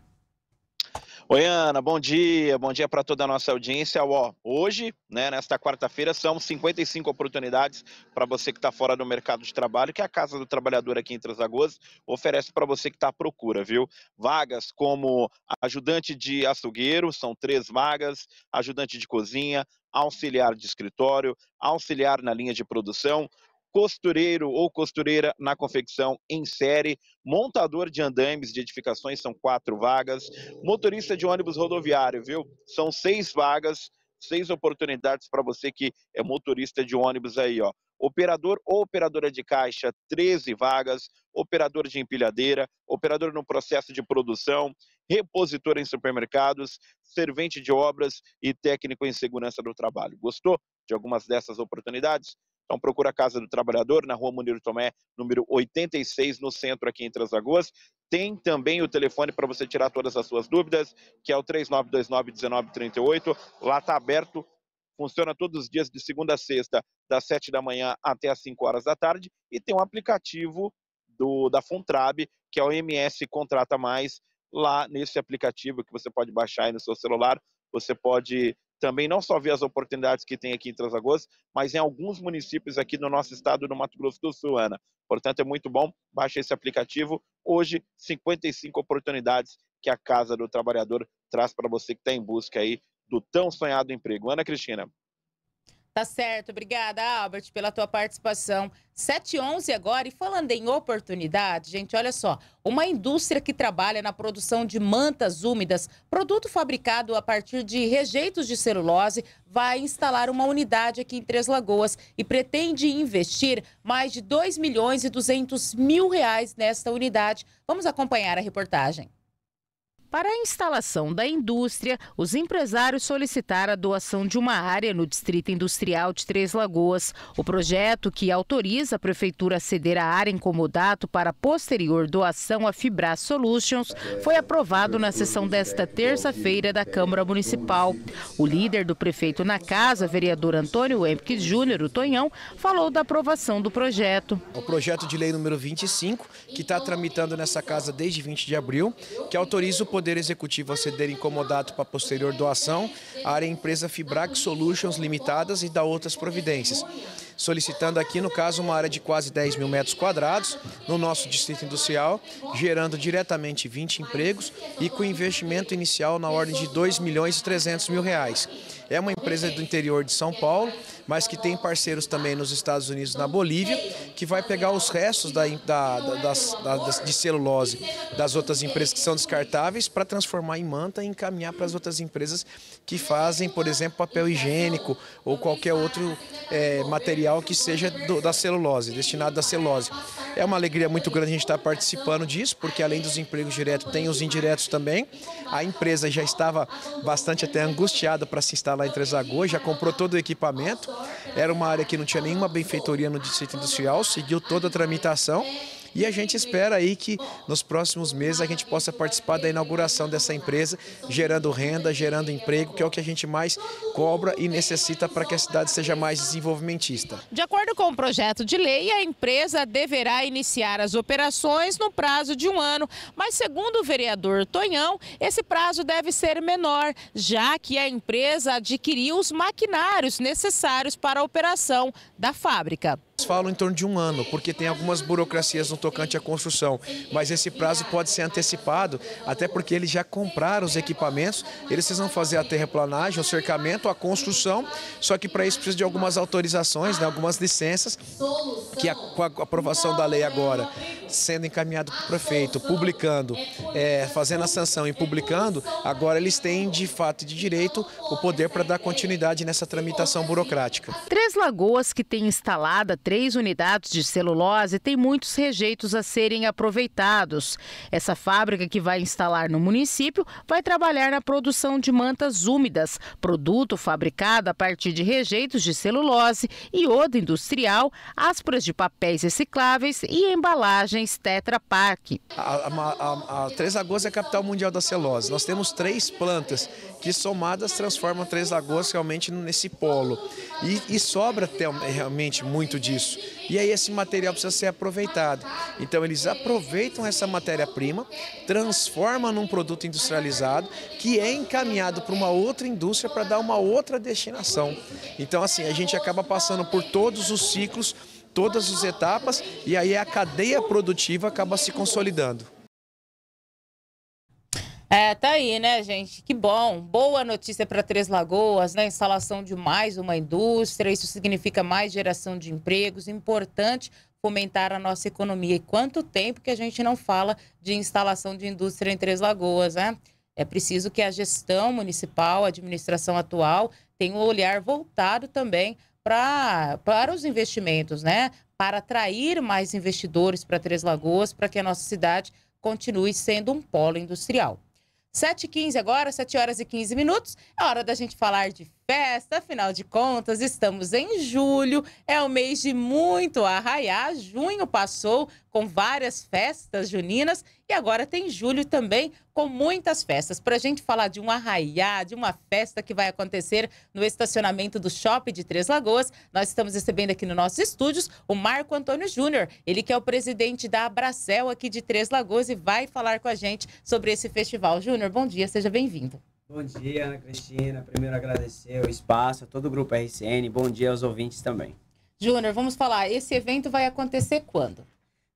F: Oi, Ana, bom dia. Bom dia para toda a nossa audiência. Ó, hoje, né, nesta quarta-feira, são 55 oportunidades para você que está fora do mercado de trabalho, que é a Casa do Trabalhador aqui em Três Lagoas oferece para você que está à procura, viu? Vagas como ajudante de açougueiro, são três vagas, ajudante de cozinha, auxiliar de escritório, auxiliar na linha de produção costureiro ou costureira na confecção em série, montador de andames de edificações, são quatro vagas, motorista de ônibus rodoviário, viu? São seis vagas, seis oportunidades para você que é motorista de ônibus aí, ó. Operador ou operadora de caixa, 13 vagas. Operador de empilhadeira, operador no processo de produção, repositor em supermercados, servente de obras e técnico em segurança do trabalho. Gostou de algumas dessas oportunidades? Então procura a Casa do Trabalhador, na rua Munir Tomé, número 86, no centro, aqui em Três Lagoas. Tem também o telefone para você tirar todas as suas dúvidas, que é o 3929-1938. Lá está aberto funciona todos os dias de segunda a sexta, das 7 da manhã até as 5 horas da tarde, e tem um aplicativo do da Funtrab, que é o MS Contrata Mais, lá nesse aplicativo que você pode baixar aí no seu celular, você pode também não só ver as oportunidades que tem aqui em Três Lagoas, mas em alguns municípios aqui no nosso estado no Mato Grosso do Sul, Ana. Portanto, é muito bom, Baixe esse aplicativo. Hoje, 55 oportunidades que a Casa do Trabalhador traz para você que está em busca aí do tão sonhado emprego. Ana Cristina.
D: Tá certo, obrigada, Albert, pela tua participação. 7h11 agora, e falando em oportunidade, gente, olha só. Uma indústria que trabalha na produção de mantas úmidas, produto fabricado a partir de rejeitos de celulose, vai instalar uma unidade aqui em Três Lagoas e pretende investir mais de 2 milhões e 200 mil reais nesta unidade. Vamos acompanhar a reportagem. Para a instalação da indústria, os empresários solicitaram a doação de uma área no Distrito Industrial de Três Lagoas. O projeto, que autoriza a Prefeitura a ceder a área em comodato para posterior doação à Fibra Solutions, foi aprovado na sessão desta terça-feira da Câmara Municipal. O líder do prefeito na casa, vereador Antônio Emke Júnior, o Tonhão, falou da aprovação do projeto.
N: O projeto de lei número 25, que está tramitando nessa casa desde 20 de abril, que autoriza o poder Poder Executivo a ceder incomodado para posterior doação à área empresa Fibrac Solutions Limitadas e da outras providências. Solicitando aqui, no caso, uma área de quase 10 mil metros quadrados no nosso distrito industrial, gerando diretamente 20 empregos e com investimento inicial na ordem de 2 milhões e 300 mil reais. É uma empresa do interior de São Paulo, mas que tem parceiros também nos Estados Unidos na Bolívia que vai pegar os restos da, da, das, das, de celulose das outras empresas que são descartáveis para transformar em manta e encaminhar para as outras empresas que fazem, por exemplo, papel higiênico ou qualquer outro é, material que seja do, da celulose, destinado à celulose. É uma alegria muito grande a gente estar tá participando disso, porque além dos empregos diretos, tem os indiretos também. A empresa já estava bastante até angustiada para se instalar em Três Lagoas, já comprou todo o equipamento. Era uma área que não tinha nenhuma benfeitoria no distrito industrial, seguiu toda a tramitação. E a gente espera aí que nos próximos meses a gente possa participar da inauguração dessa empresa, gerando renda, gerando emprego, que é o que a gente mais cobra e necessita para que a cidade seja mais desenvolvimentista.
D: De acordo com o projeto de lei, a empresa deverá iniciar as operações no prazo de um ano, mas segundo o vereador Tonhão, esse prazo deve ser menor, já que a empresa adquiriu os maquinários necessários para a operação da fábrica
N: falam em torno de um ano, porque tem algumas burocracias no tocante à construção, mas esse prazo pode ser antecipado, até porque eles já compraram os equipamentos, eles precisam fazer a terraplanagem, o cercamento, a construção, só que para isso precisa de algumas autorizações, né, algumas licenças, que a, com a aprovação da lei agora sendo encaminhado para o prefeito, publicando, é, fazendo a sanção e publicando, agora eles têm de fato e de direito o poder para dar continuidade nessa tramitação burocrática.
D: Três Lagoas que tem instalada três unidades de celulose, tem muitos rejeitos a serem aproveitados. Essa fábrica que vai instalar no município vai trabalhar na produção de mantas úmidas, produto fabricado a partir de rejeitos de celulose, iodo industrial, ásperas de papéis recicláveis e embalagens Tetra Pak. A,
N: a, a, a Três Lagoas é a capital mundial da celulose. Nós temos três plantas que somadas transformam Três Lagoas realmente nesse polo. E, e sobra realmente muito de disso. E aí esse material precisa ser aproveitado. Então eles aproveitam essa matéria-prima, transformam num produto industrializado que é encaminhado para uma outra indústria para dar uma outra destinação. Então assim, a gente acaba passando por todos os ciclos, todas as etapas e aí a cadeia produtiva acaba se consolidando.
D: É, tá aí, né, gente? Que bom. Boa notícia para Três Lagoas, né? Instalação de mais uma indústria. Isso significa mais geração de empregos. Importante fomentar a nossa economia. E quanto tempo que a gente não fala de instalação de indústria em Três Lagoas, né? É preciso que a gestão municipal, a administração atual, tenha um olhar voltado também pra, para os investimentos, né? Para atrair mais investidores para Três Lagoas, para que a nossa cidade continue sendo um polo industrial. 7h15 agora, 7 horas e 15 minutos. É hora da gente falar de festa, afinal de contas, estamos em julho, é o mês de muito arraiar. Junho passou com várias festas juninas e agora tem julho também com muitas festas. Para a gente falar de um arraiá, de uma festa que vai acontecer no estacionamento do shopping de Três Lagoas, nós estamos recebendo aqui nos nossos estúdios o Marco Antônio Júnior, ele que é o presidente da Abracel aqui de Três Lagoas e vai falar com a gente sobre esse festival. Júnior, bom dia, seja bem-vindo.
O: Bom dia, Ana Cristina. Primeiro agradecer o espaço, a todo o grupo RCN. Bom dia aos ouvintes também.
D: Júnior, vamos falar, esse evento vai acontecer quando?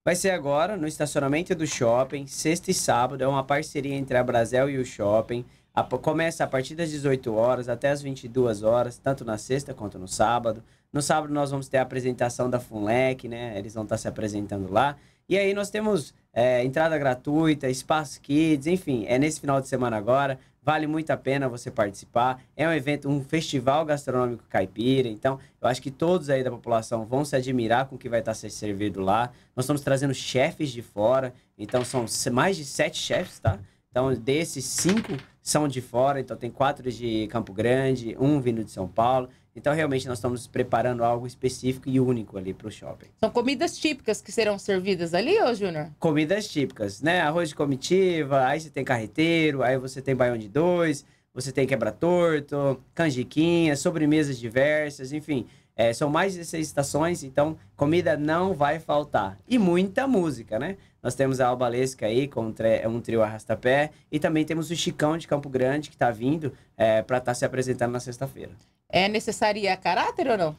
O: Vai ser agora no estacionamento do shopping, sexta e sábado. É uma parceria entre a Brasel e o shopping. A, começa a partir das 18 horas até as 22 horas, tanto na sexta quanto no sábado. No sábado nós vamos ter a apresentação da Funlec, né? Eles vão estar se apresentando lá. E aí nós temos é, entrada gratuita, espaço kids, enfim, é nesse final de semana agora. Vale muito a pena você participar. É um evento, um festival gastronômico caipira. Então, eu acho que todos aí da população vão se admirar com o que vai estar tá sendo servido lá. Nós estamos trazendo chefes de fora. Então, são mais de sete chefes, tá? Então, desses cinco são de fora. Então, tem quatro de Campo Grande, um vindo de São Paulo. Então, realmente, nós estamos preparando algo específico e único ali para o shopping.
D: São comidas típicas que serão servidas ali, ô Júnior?
O: Comidas típicas, né? Arroz de comitiva, aí você tem carreteiro, aí você tem baião de dois, você tem quebra-torto, canjiquinha, sobremesas diversas, enfim. É, são mais de seis estações, então comida não vai faltar. E muita música, né? Nós temos a Albalesca aí, com um trio arrastapé, e também temos o Chicão de Campo Grande, que está vindo é, para estar tá se apresentando na sexta-feira.
D: É necessário ir a caráter ou não?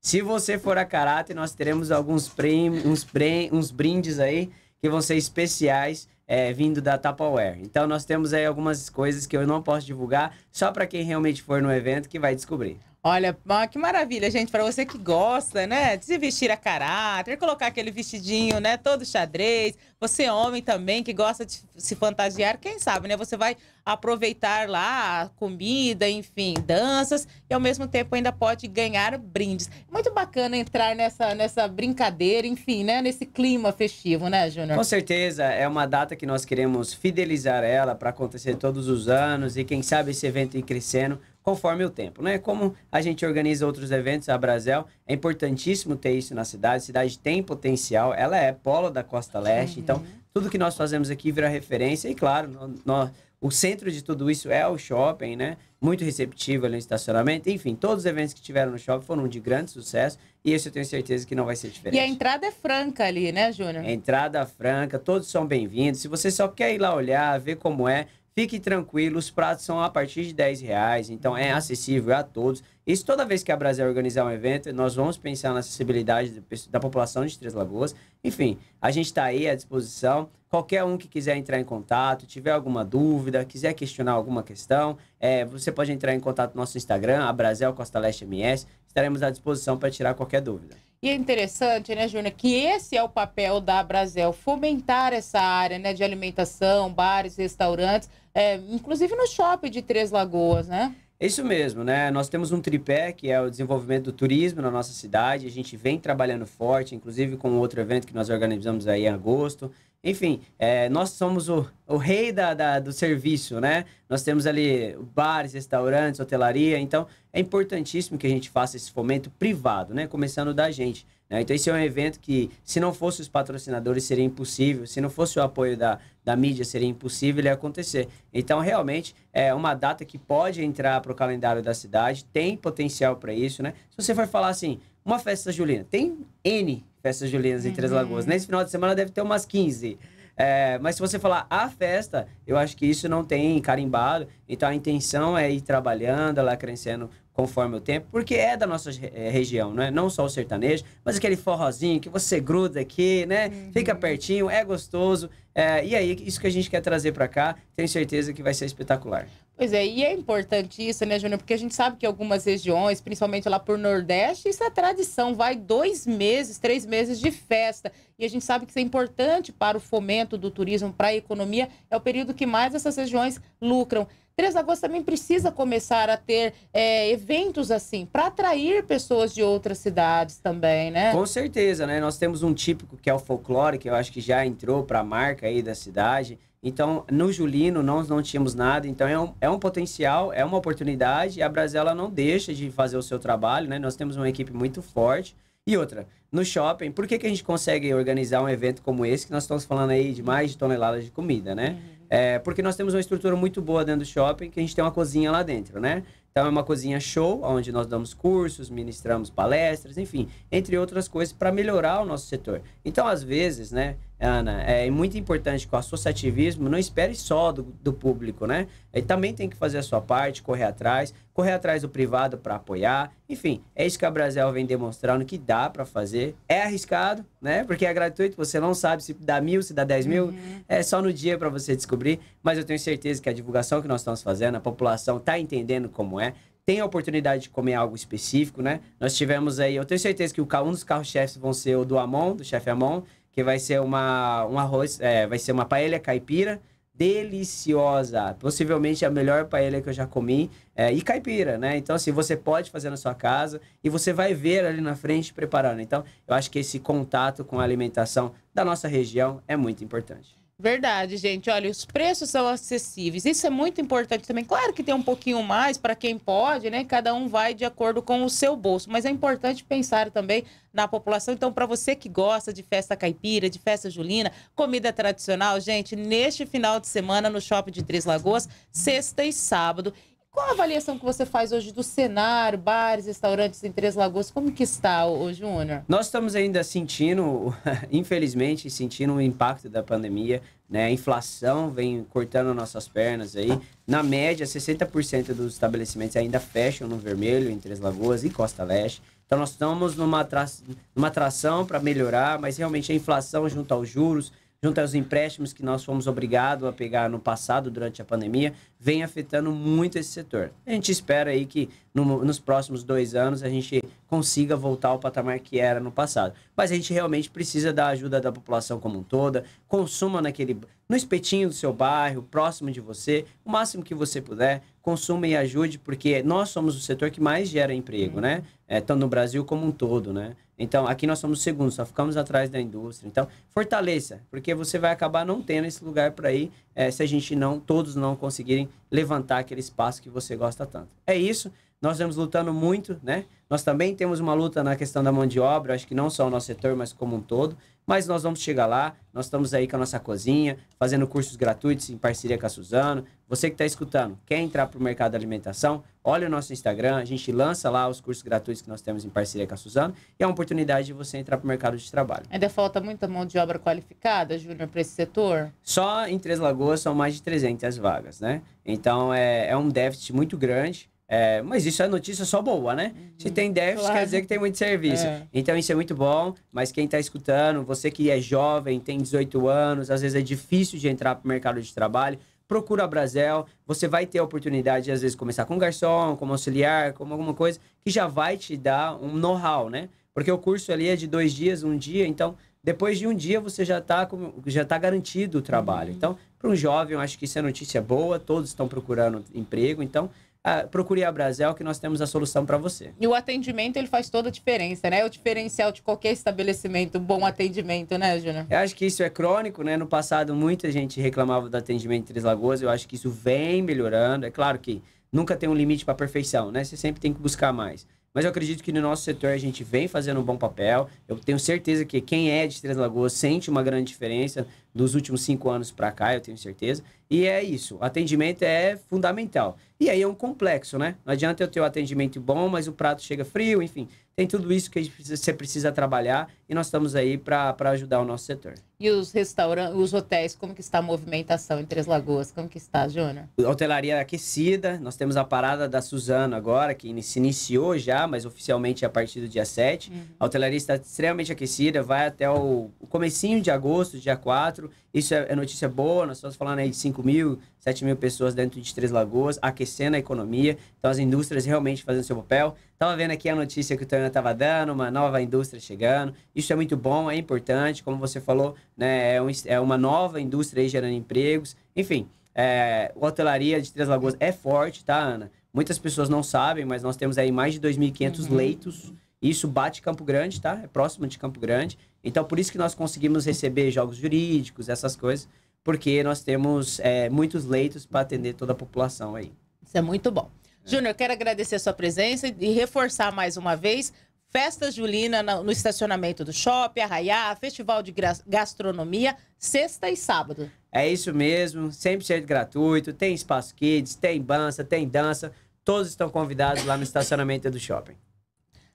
O: Se você for a caráter, nós teremos alguns prêmios, uns, uns brindes aí que vão ser especiais é, vindo da Tupperware. Então nós temos aí algumas coisas que eu não posso divulgar, só para quem realmente for no evento que vai descobrir.
D: Olha, que maravilha, gente, para você que gosta, né, de se vestir a caráter, colocar aquele vestidinho, né, todo xadrez. Você homem também que gosta de se fantasiar, quem sabe, né? Você vai aproveitar lá a comida, enfim, danças e ao mesmo tempo ainda pode ganhar brindes. Muito bacana entrar nessa nessa brincadeira, enfim, né, nesse clima festivo, né, Júnior? Com
O: certeza, é uma data que nós queremos fidelizar ela para acontecer todos os anos e quem sabe esse evento ir crescendo conforme o tempo, né? Como a gente organiza outros eventos, a Brasel, é importantíssimo ter isso na cidade. A cidade tem potencial, ela é polo da Costa Leste, uhum. então tudo que nós fazemos aqui vira referência e, claro, nós, o centro de tudo isso é o shopping, né? Muito receptivo ali no estacionamento. Enfim, todos os eventos que tiveram no shopping foram de grande sucesso e isso eu tenho certeza que não vai ser diferente. E a
D: entrada é franca ali, né, Júnior?
O: Entrada franca, todos são bem-vindos. Se você só quer ir lá olhar, ver como é, Fique tranquilo, os pratos são a partir de 10 reais, então é acessível a todos. Isso toda vez que a Brasil organizar um evento, nós vamos pensar na acessibilidade da população de Três Lagoas. Enfim, a gente está aí à disposição. Qualquer um que quiser entrar em contato, tiver alguma dúvida, quiser questionar alguma questão, é, você pode entrar em contato no nosso Instagram, a Brasil Costa Leste MS. Estaremos à disposição para tirar qualquer dúvida.
D: E é interessante, né, Júnior, que esse é o papel da Brasel, fomentar essa área né, de alimentação, bares, restaurantes, é, inclusive no shopping de Três Lagoas, né?
O: É isso mesmo, né? Nós temos um tripé, que é o desenvolvimento do turismo na nossa cidade. A gente vem trabalhando forte, inclusive com outro evento que nós organizamos aí em agosto. Enfim, é, nós somos o, o rei da, da, do serviço, né? Nós temos ali bares, restaurantes, hotelaria. Então, é importantíssimo que a gente faça esse fomento privado, né? Começando da gente. Né? Então, esse é um evento que, se não fosse os patrocinadores, seria impossível, se não fosse o apoio da, da mídia, seria impossível ele acontecer. Então, realmente, é uma data que pode entrar para o calendário da cidade, tem potencial para isso. Né? Se você for falar assim, uma festa julina, tem N festas julinas em Três uhum. Lagoas, nesse final de semana deve ter umas 15. É, mas se você falar a festa, eu acho que isso não tem carimbado. Então a intenção é ir trabalhando, ela crescendo conforme o tempo, porque é da nossa é, região, né? Não só o sertanejo, mas aquele forrozinho que você gruda aqui, né? Uhum. Fica pertinho, é gostoso. É, e aí, isso que a gente quer trazer para cá, tenho certeza que vai ser espetacular.
D: Pois é, e é importante isso, né, Júnior? Porque a gente sabe que algumas regiões, principalmente lá por Nordeste, isso é tradição, vai dois meses, três meses de festa. E a gente sabe que isso é importante para o fomento do turismo, para a economia, é o período que mais essas regiões lucram. 3 de agosto também precisa começar a ter é, eventos assim, para atrair pessoas de outras cidades também, né? Com
O: certeza, né? Nós temos um típico que é o folclore, que eu acho que já entrou para a marca aí da cidade então, no Julino, nós não tínhamos nada. Então, é um, é um potencial, é uma oportunidade. A Brasela não deixa de fazer o seu trabalho, né? Nós temos uma equipe muito forte. E outra, no shopping, por que, que a gente consegue organizar um evento como esse, que nós estamos falando aí de mais de toneladas de comida, né? Uhum. É, porque nós temos uma estrutura muito boa dentro do shopping, que a gente tem uma cozinha lá dentro, né? Então é uma cozinha show, onde nós damos cursos, ministramos palestras, enfim, entre outras coisas para melhorar o nosso setor. Então, às vezes, né, Ana, é muito importante que o associativismo não espere só do, do público, né? Ele também tem que fazer a sua parte, correr atrás, correr atrás do privado para apoiar. Enfim, é isso que a Brasil vem demonstrando que dá para fazer. É arriscado, né? Porque é gratuito, você não sabe se dá mil, se dá dez mil. Uhum. É só no dia para você descobrir. Mas eu tenho certeza que a divulgação que nós estamos fazendo, a população está entendendo como é tem a oportunidade de comer algo específico, né? Nós tivemos aí, eu tenho certeza que um dos carros-chefes vão ser o do Amon, do chefe Amon, que vai ser uma, um arroz, é, vai ser uma paella caipira, deliciosa, possivelmente a melhor paella que eu já comi, é, e caipira, né? Então, assim, você pode fazer na sua casa e você vai ver ali na frente preparando. Então, eu acho que esse contato com a alimentação da nossa região é muito importante.
D: Verdade, gente. Olha, os preços são acessíveis. Isso é muito importante também. Claro que tem um pouquinho mais para quem pode, né? Cada um vai de acordo com o seu bolso, mas é importante pensar também na população. Então, para você que gosta de festa caipira, de festa julina, comida tradicional, gente, neste final de semana no Shopping de Três Lagoas, sexta e sábado. Qual a avaliação que você faz hoje do cenário, bares, restaurantes em Três Lagoas? Como que está, o Júnior?
O: Nós estamos ainda sentindo, infelizmente, sentindo o impacto da pandemia. Né? A inflação vem cortando nossas pernas aí. Na média, 60% dos estabelecimentos ainda fecham no vermelho em Três Lagoas e Costa Leste. Então nós estamos numa, tra... numa atração para melhorar, mas realmente a inflação junto aos juros, junto aos empréstimos que nós fomos obrigados a pegar no passado durante a pandemia, vem afetando muito esse setor. A gente espera aí que no, nos próximos dois anos a gente consiga voltar ao patamar que era no passado. Mas a gente realmente precisa da ajuda da população como um toda, consuma naquele no espetinho do seu bairro, próximo de você, o máximo que você puder, consuma e ajude, porque nós somos o setor que mais gera emprego, né? É, tanto no Brasil como um todo, né? Então, aqui nós somos segundos, só ficamos atrás da indústria. Então, fortaleça, porque você vai acabar não tendo esse lugar para ir é, se a gente não, todos não conseguirem levantar aquele espaço que você gosta tanto. É isso, nós estamos lutando muito, né? Nós também temos uma luta na questão da mão de obra, acho que não só o nosso setor, mas como um todo. Mas nós vamos chegar lá, nós estamos aí com a nossa cozinha, fazendo cursos gratuitos em parceria com a Suzano. Você que está escutando, quer entrar para o mercado da alimentação, olha o nosso Instagram, a gente lança lá os cursos gratuitos que nós temos em parceria com a Suzano e é uma oportunidade de você entrar para o mercado de trabalho. Ainda
D: falta muita mão de obra qualificada, Júnior, para esse setor?
O: Só em Três Lagoas são mais de 300 vagas, né? Então é, é um déficit muito grande é, mas isso é notícia só boa, né? Uhum, Se tem déficit, claro. quer dizer que tem muito serviço. É. Então isso é muito bom, mas quem está escutando, você que é jovem, tem 18 anos, às vezes é difícil de entrar para o mercado de trabalho, procura a Brasel, você vai ter a oportunidade de, às vezes, começar com garçom, como auxiliar, como alguma coisa, que já vai te dar um know-how, né? Porque o curso ali é de dois dias, um dia, então depois de um dia você já está já tá garantido o trabalho. Uhum. Então, para um jovem, eu acho que isso é notícia boa, todos estão procurando emprego, então ah, procure a Brasel que nós temos a solução para você.
D: E o atendimento ele faz toda a diferença, né? O diferencial de qualquer estabelecimento, bom atendimento, né, Júnior?
O: Eu acho que isso é crônico, né? No passado muita gente reclamava do atendimento em Três Lagoas, eu acho que isso vem melhorando. É claro que nunca tem um limite para perfeição, né? Você sempre tem que buscar mais. Mas eu acredito que no nosso setor a gente vem fazendo um bom papel. Eu tenho certeza que quem é de Três Lagoas sente uma grande diferença dos últimos cinco anos para cá, eu tenho certeza. E é isso, atendimento é fundamental. E aí é um complexo, né? Não adianta eu ter o um atendimento bom, mas o prato chega frio, enfim. Tem tudo isso que você precisa trabalhar e nós estamos aí para ajudar o nosso setor.
D: E os restaurantes, os hotéis, como que está a movimentação em Três Lagoas? Como que está, Jona?
O: Hotelaria é aquecida, nós temos a parada da Suzano agora, que se iniciou já, mas oficialmente é a partir do dia 7. Uhum. A hotelaria está extremamente aquecida, vai até o comecinho de agosto, dia 4. Isso é, é, notícia boa, nós estamos falando aí de 5 mil, 7 mil pessoas dentro de Três Lagoas, aquecendo a economia, então as indústrias realmente fazendo seu papel. Estava vendo aqui a notícia que o Tânia estava dando, uma nova indústria chegando. Isso é muito bom, é importante, como você falou, né, é, um, é uma nova indústria gerando empregos. Enfim, é, a hotelaria de Três Lagoas é forte, tá, Ana? Muitas pessoas não sabem, mas nós temos aí mais de 2.500 uhum. leitos. Isso bate Campo Grande, tá? É próximo de Campo Grande. Então, por isso que nós conseguimos receber jogos jurídicos, essas coisas, porque nós temos é, muitos leitos para atender toda a população aí. Isso é muito bom.
D: É. Júnior, quero agradecer a sua presença e reforçar mais uma vez. Festa Julina no estacionamento do shopping, Arraiá, Festival de Gastronomia, sexta e sábado.
O: É isso mesmo, 100% gratuito, tem espaço kids, tem dança, tem dança. Todos estão convidados lá no estacionamento do shopping.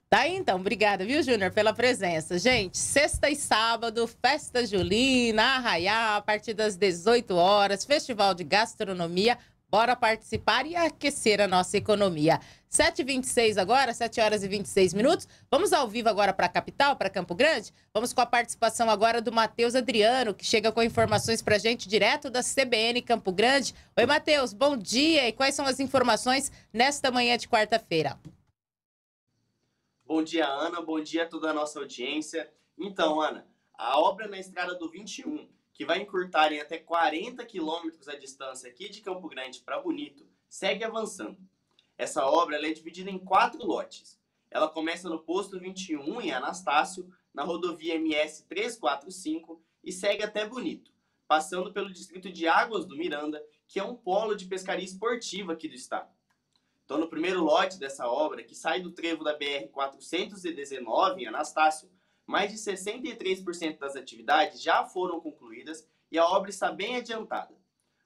D: Daí tá então, obrigada, viu, Júnior, pela presença. Gente, sexta e sábado, festa julina, Arraial, a partir das 18 horas, festival de gastronomia. Bora participar e aquecer a nossa economia. 7h26 agora, 7 horas e 26 minutos. Vamos ao vivo agora para a capital, para Campo Grande? Vamos com a participação agora do Matheus Adriano, que chega com informações para a gente direto da CBN Campo Grande. Oi, Matheus, bom dia. E quais são as informações nesta manhã de quarta-feira?
P: Bom dia, Ana. Bom dia a toda a nossa audiência. Então, Ana, a obra na Estrada do 21, que vai encurtar em até 40 quilômetros a distância aqui de Campo Grande para Bonito, segue avançando. Essa obra é dividida em quatro lotes. Ela começa no posto 21 em Anastácio, na rodovia MS 345 e segue até Bonito, passando pelo distrito de Águas do Miranda, que é um polo de pescaria esportiva aqui do estado. Então, no primeiro lote dessa obra, que sai do trevo da BR-419, em Anastácio, mais de 63% das atividades já foram concluídas e a obra está bem adiantada.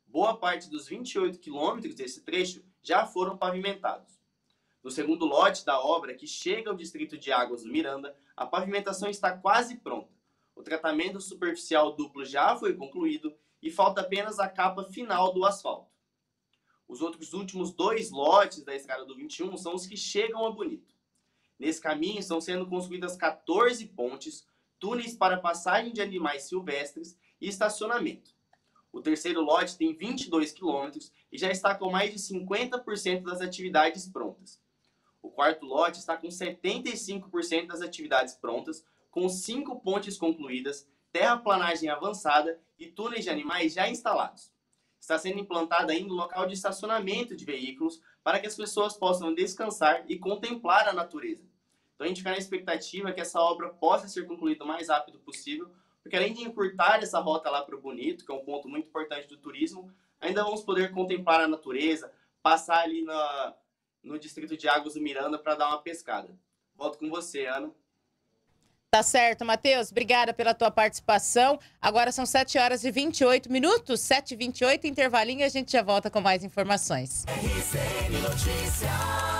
P: Boa parte dos 28 quilômetros desse trecho já foram pavimentados. No segundo lote da obra, que chega ao distrito de Águas do Miranda, a pavimentação está quase pronta. O tratamento superficial duplo já foi concluído e falta apenas a capa final do asfalto. Os outros últimos dois lotes da Estrada do 21 são os que chegam a Bonito. Nesse caminho estão sendo construídas 14 pontes, túneis para passagem de animais silvestres e estacionamento. O terceiro lote tem 22 quilômetros e já está com mais de 50% das atividades prontas. O quarto lote está com 75% das atividades prontas, com cinco pontes concluídas, terraplanagem avançada e túneis de animais já instalados está sendo implantada ainda um local de estacionamento de veículos para que as pessoas possam descansar e contemplar a natureza. Então a gente fica na expectativa que essa obra possa ser concluída o mais rápido possível, porque além de encurtar essa rota lá para o Bonito, que é um ponto muito importante do turismo, ainda vamos poder contemplar a natureza, passar ali na, no distrito de Águas do Miranda para dar uma pescada. Volto com você, Ana.
D: Tá certo, Matheus. Obrigada pela tua participação. Agora são 7 horas e 28 minutos, 7 h 28, intervalinho, a gente já volta com mais informações.
C: RCN Notícias.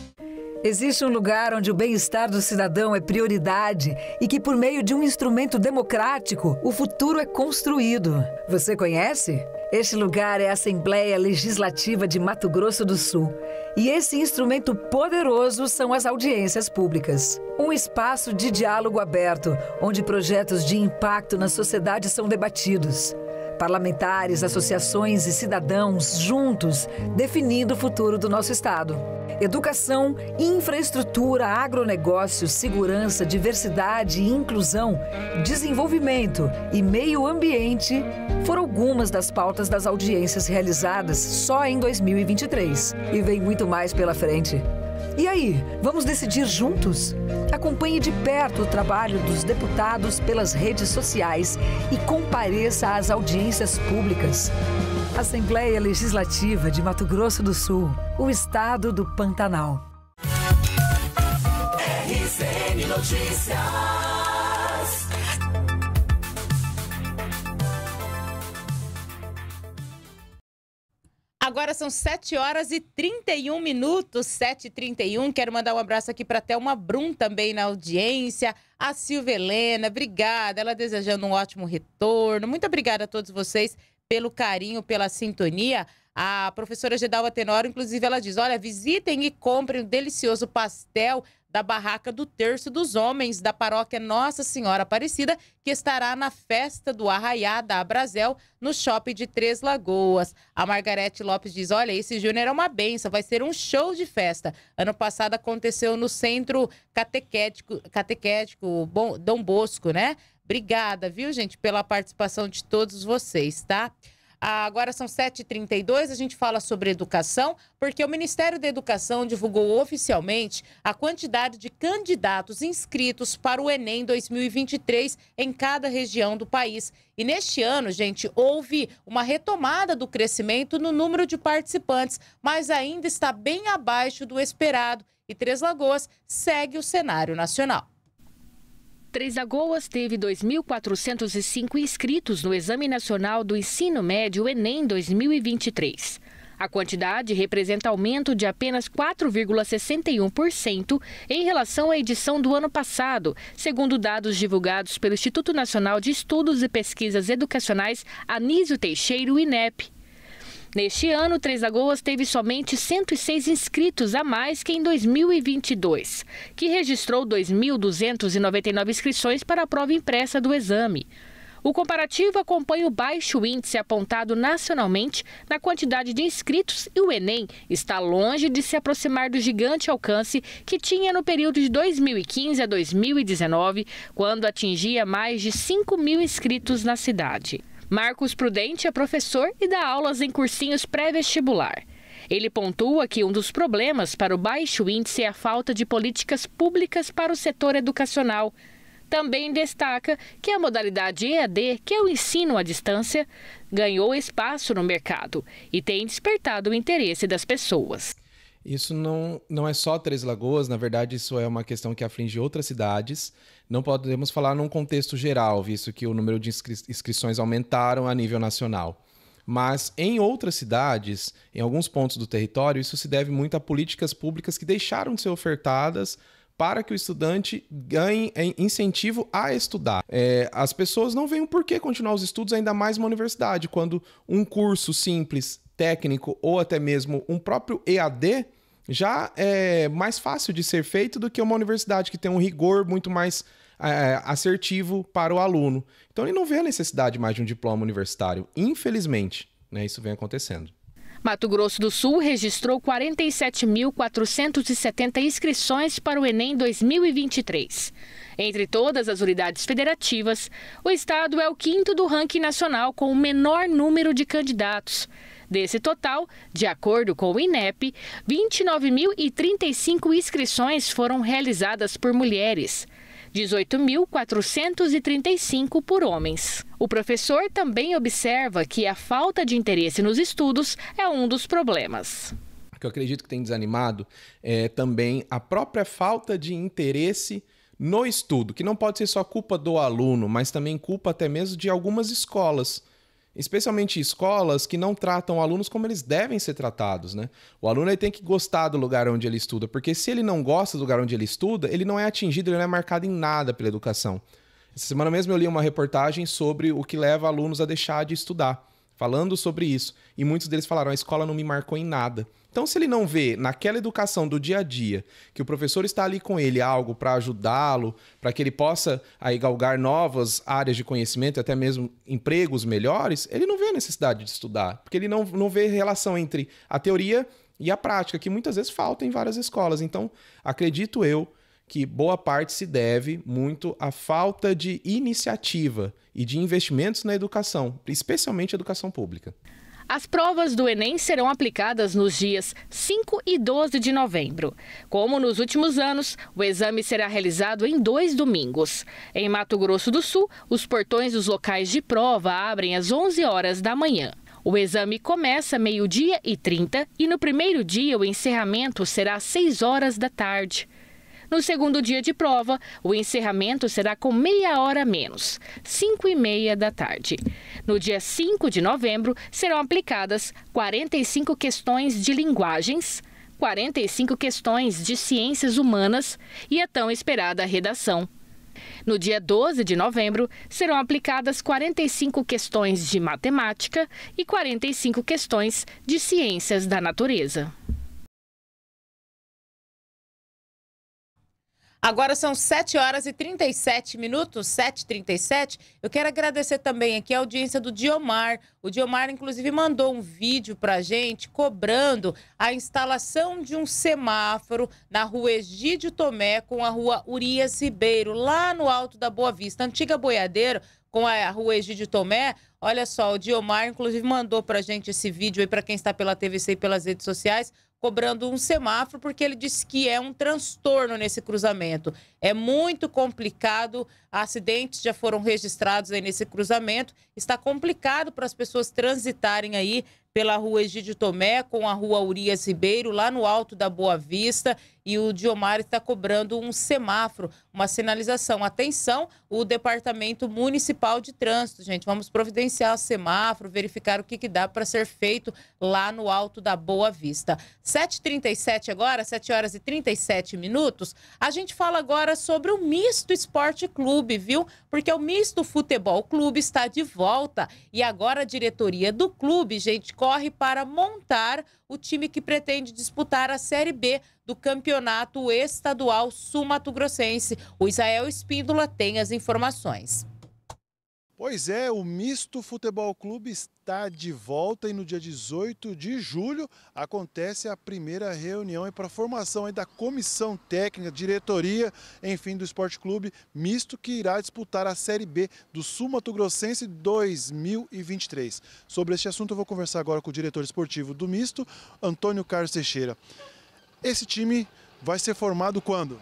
K: Existe um lugar onde o bem-estar do cidadão é prioridade e que, por meio de um instrumento democrático, o futuro é construído. Você conhece? Este lugar é a Assembleia Legislativa de Mato Grosso do Sul. E esse instrumento poderoso são as audiências públicas. Um espaço de diálogo aberto, onde projetos de impacto na sociedade são debatidos parlamentares, associações e cidadãos juntos definindo o futuro do nosso Estado. Educação, infraestrutura, agronegócio, segurança, diversidade e inclusão, desenvolvimento e meio ambiente foram algumas das pautas das audiências realizadas só em 2023. E vem muito mais pela frente. E aí, vamos decidir juntos? Acompanhe de perto o trabalho dos deputados pelas redes sociais e compareça às audiências públicas. Assembleia Legislativa de Mato Grosso do Sul, o estado do Pantanal.
C: RCN Notícias.
D: Agora são 7 horas e 31 minutos, 7h31. Quero mandar um abraço aqui para Thelma Brum também na audiência. A Silvia Helena, obrigada. Ela desejando um ótimo retorno. Muito obrigada a todos vocês pelo carinho, pela sintonia. A professora Gedalva Tenório, inclusive, ela diz: olha, visitem e comprem o um delicioso pastel da barraca do Terço dos Homens, da paróquia Nossa Senhora Aparecida, que estará na festa do Arraiá da Abrazel, no shopping de Três Lagoas. A Margarete Lopes diz: Olha, esse Júnior é uma benção, vai ser um show de festa. Ano passado aconteceu no Centro Catequético, Catequético Bom, Dom Bosco, né? Obrigada, viu, gente, pela participação de todos vocês, tá? Ah, agora são 7h32, a gente fala sobre educação, porque o Ministério da Educação divulgou oficialmente a quantidade de candidatos inscritos para o Enem 2023 em cada região do país. E neste ano, gente, houve uma retomada do crescimento no número de participantes, mas ainda está bem abaixo do esperado. E Três Lagoas segue o cenário
G: nacional. Três Lagoas teve 2.405 inscritos no Exame Nacional do Ensino Médio Enem 2023. A quantidade representa aumento de apenas 4,61% em relação à edição do ano passado, segundo dados divulgados pelo Instituto Nacional de Estudos e Pesquisas Educacionais Anísio Teixeira, INEP. Neste ano, Três Lagoas teve somente 106 inscritos a mais que em 2022, que registrou 2.299 inscrições para a prova impressa do exame. O comparativo acompanha o baixo índice apontado nacionalmente na quantidade de inscritos e o Enem está longe de se aproximar do gigante alcance que tinha no período de 2015 a 2019, quando atingia mais de 5 mil inscritos na cidade. Marcos Prudente é professor e dá aulas em cursinhos pré-vestibular. Ele pontua que um dos problemas para o baixo índice é a falta de políticas públicas para o setor educacional. Também destaca que a modalidade EAD, que é o ensino à distância, ganhou espaço no mercado e tem despertado o interesse das pessoas.
Q: Isso não, não é só Três Lagoas, na verdade, isso é uma questão que aflige outras cidades. Não podemos falar num contexto geral, visto que o número de inscri inscrições aumentaram a nível nacional. Mas em outras cidades, em alguns pontos do território, isso se deve muito a políticas públicas que deixaram de ser ofertadas para que o estudante ganhe é, incentivo a estudar. É, as pessoas não veem o porquê continuar os estudos, ainda mais uma universidade, quando um curso simples, técnico ou até mesmo um próprio EAD já é mais fácil de ser feito do que uma universidade que tem um rigor muito mais é, assertivo para o aluno. Então ele não vê a necessidade mais de um diploma universitário, infelizmente. Né, isso vem acontecendo.
G: Mato Grosso do Sul registrou 47.470 inscrições para o Enem 2023. Entre todas as unidades federativas, o estado é o quinto do ranking nacional com o menor número de candidatos. Desse total, de acordo com o INEP, 29.035 inscrições foram realizadas por mulheres. 18.435 por homens. O professor também observa que a falta de interesse nos estudos é um dos problemas O
Q: que eu acredito que tem desanimado, é também a própria falta de interesse no estudo, que não pode ser só culpa do aluno, mas também culpa até mesmo de algumas escolas especialmente escolas que não tratam alunos como eles devem ser tratados, né? O aluno ele tem que gostar do lugar onde ele estuda, porque se ele não gosta do lugar onde ele estuda, ele não é atingido, ele não é marcado em nada pela educação. Essa semana mesmo eu li uma reportagem sobre o que leva alunos a deixar de estudar, falando sobre isso, e muitos deles falaram: "A escola não me marcou em nada". Então, se ele não vê naquela educação do dia a dia que o professor está ali com ele algo para ajudá-lo, para que ele possa aí galgar novas áreas de conhecimento, até mesmo empregos melhores, ele não vê a necessidade de estudar, porque ele não, não vê relação entre a teoria e a prática, que muitas vezes falta em várias escolas. Então, acredito eu que boa parte se deve muito à falta de iniciativa e de investimentos na educação, especialmente educação pública.
G: As provas do Enem serão aplicadas nos dias 5 e 12 de novembro. Como nos últimos anos, o exame será realizado em dois domingos. Em Mato Grosso do Sul, os portões dos locais de prova abrem às 11 horas da manhã. O exame começa meio-dia e 30 e no primeiro dia o encerramento será às 6 horas da tarde. No segundo dia de prova, o encerramento será com meia hora menos, 5 e meia da tarde. No dia 5 de novembro, serão aplicadas 45 questões de linguagens, 45 questões de ciências humanas e a tão esperada redação. No dia 12 de novembro, serão aplicadas 45 questões de matemática e 45 questões de ciências da natureza.
D: Agora são 7 horas e 37 minutos, 7h37. Eu quero agradecer também aqui a audiência do Diomar. O Diomar, inclusive, mandou um vídeo para a gente cobrando a instalação de um semáforo na rua Egídio Tomé com a rua Urias Ribeiro, lá no alto da Boa Vista, antiga boiadeira com a rua Egídio Tomé. Olha só, o Diomar, inclusive, mandou para a gente esse vídeo aí para quem está pela TVC e pelas redes sociais cobrando um semáforo, porque ele disse que é um transtorno nesse cruzamento. É muito complicado, acidentes já foram registrados aí nesse cruzamento, está complicado para as pessoas transitarem aí pela rua Egídio Tomé com a rua Urias Ribeiro, lá no alto da Boa Vista, e o Diomar está cobrando um semáforo, uma sinalização. Atenção, o Departamento Municipal de Trânsito, gente, vamos providenciar o semáforo, verificar o que, que dá para ser feito lá no alto da Boa Vista. 7h37 agora, 7 horas e 37 minutos, a gente fala agora sobre o Misto Esporte Clube, viu? Porque o Misto Futebol Clube está de volta e agora a diretoria do clube, gente, corre para montar o time que pretende disputar a Série B do Campeonato Estadual Sul-Mato Grossense. O Israel Espíndola tem as informações.
E: Pois é, o Misto Futebol Clube está de volta e no dia 18 de julho acontece a primeira reunião para a formação da comissão técnica, diretoria, enfim, do Esporte Clube Misto, que irá disputar a Série B do Sul Mato Grossense 2023. Sobre este assunto eu vou conversar agora com o diretor esportivo do Misto, Antônio
R: Carlos Teixeira. Esse time vai ser formado quando?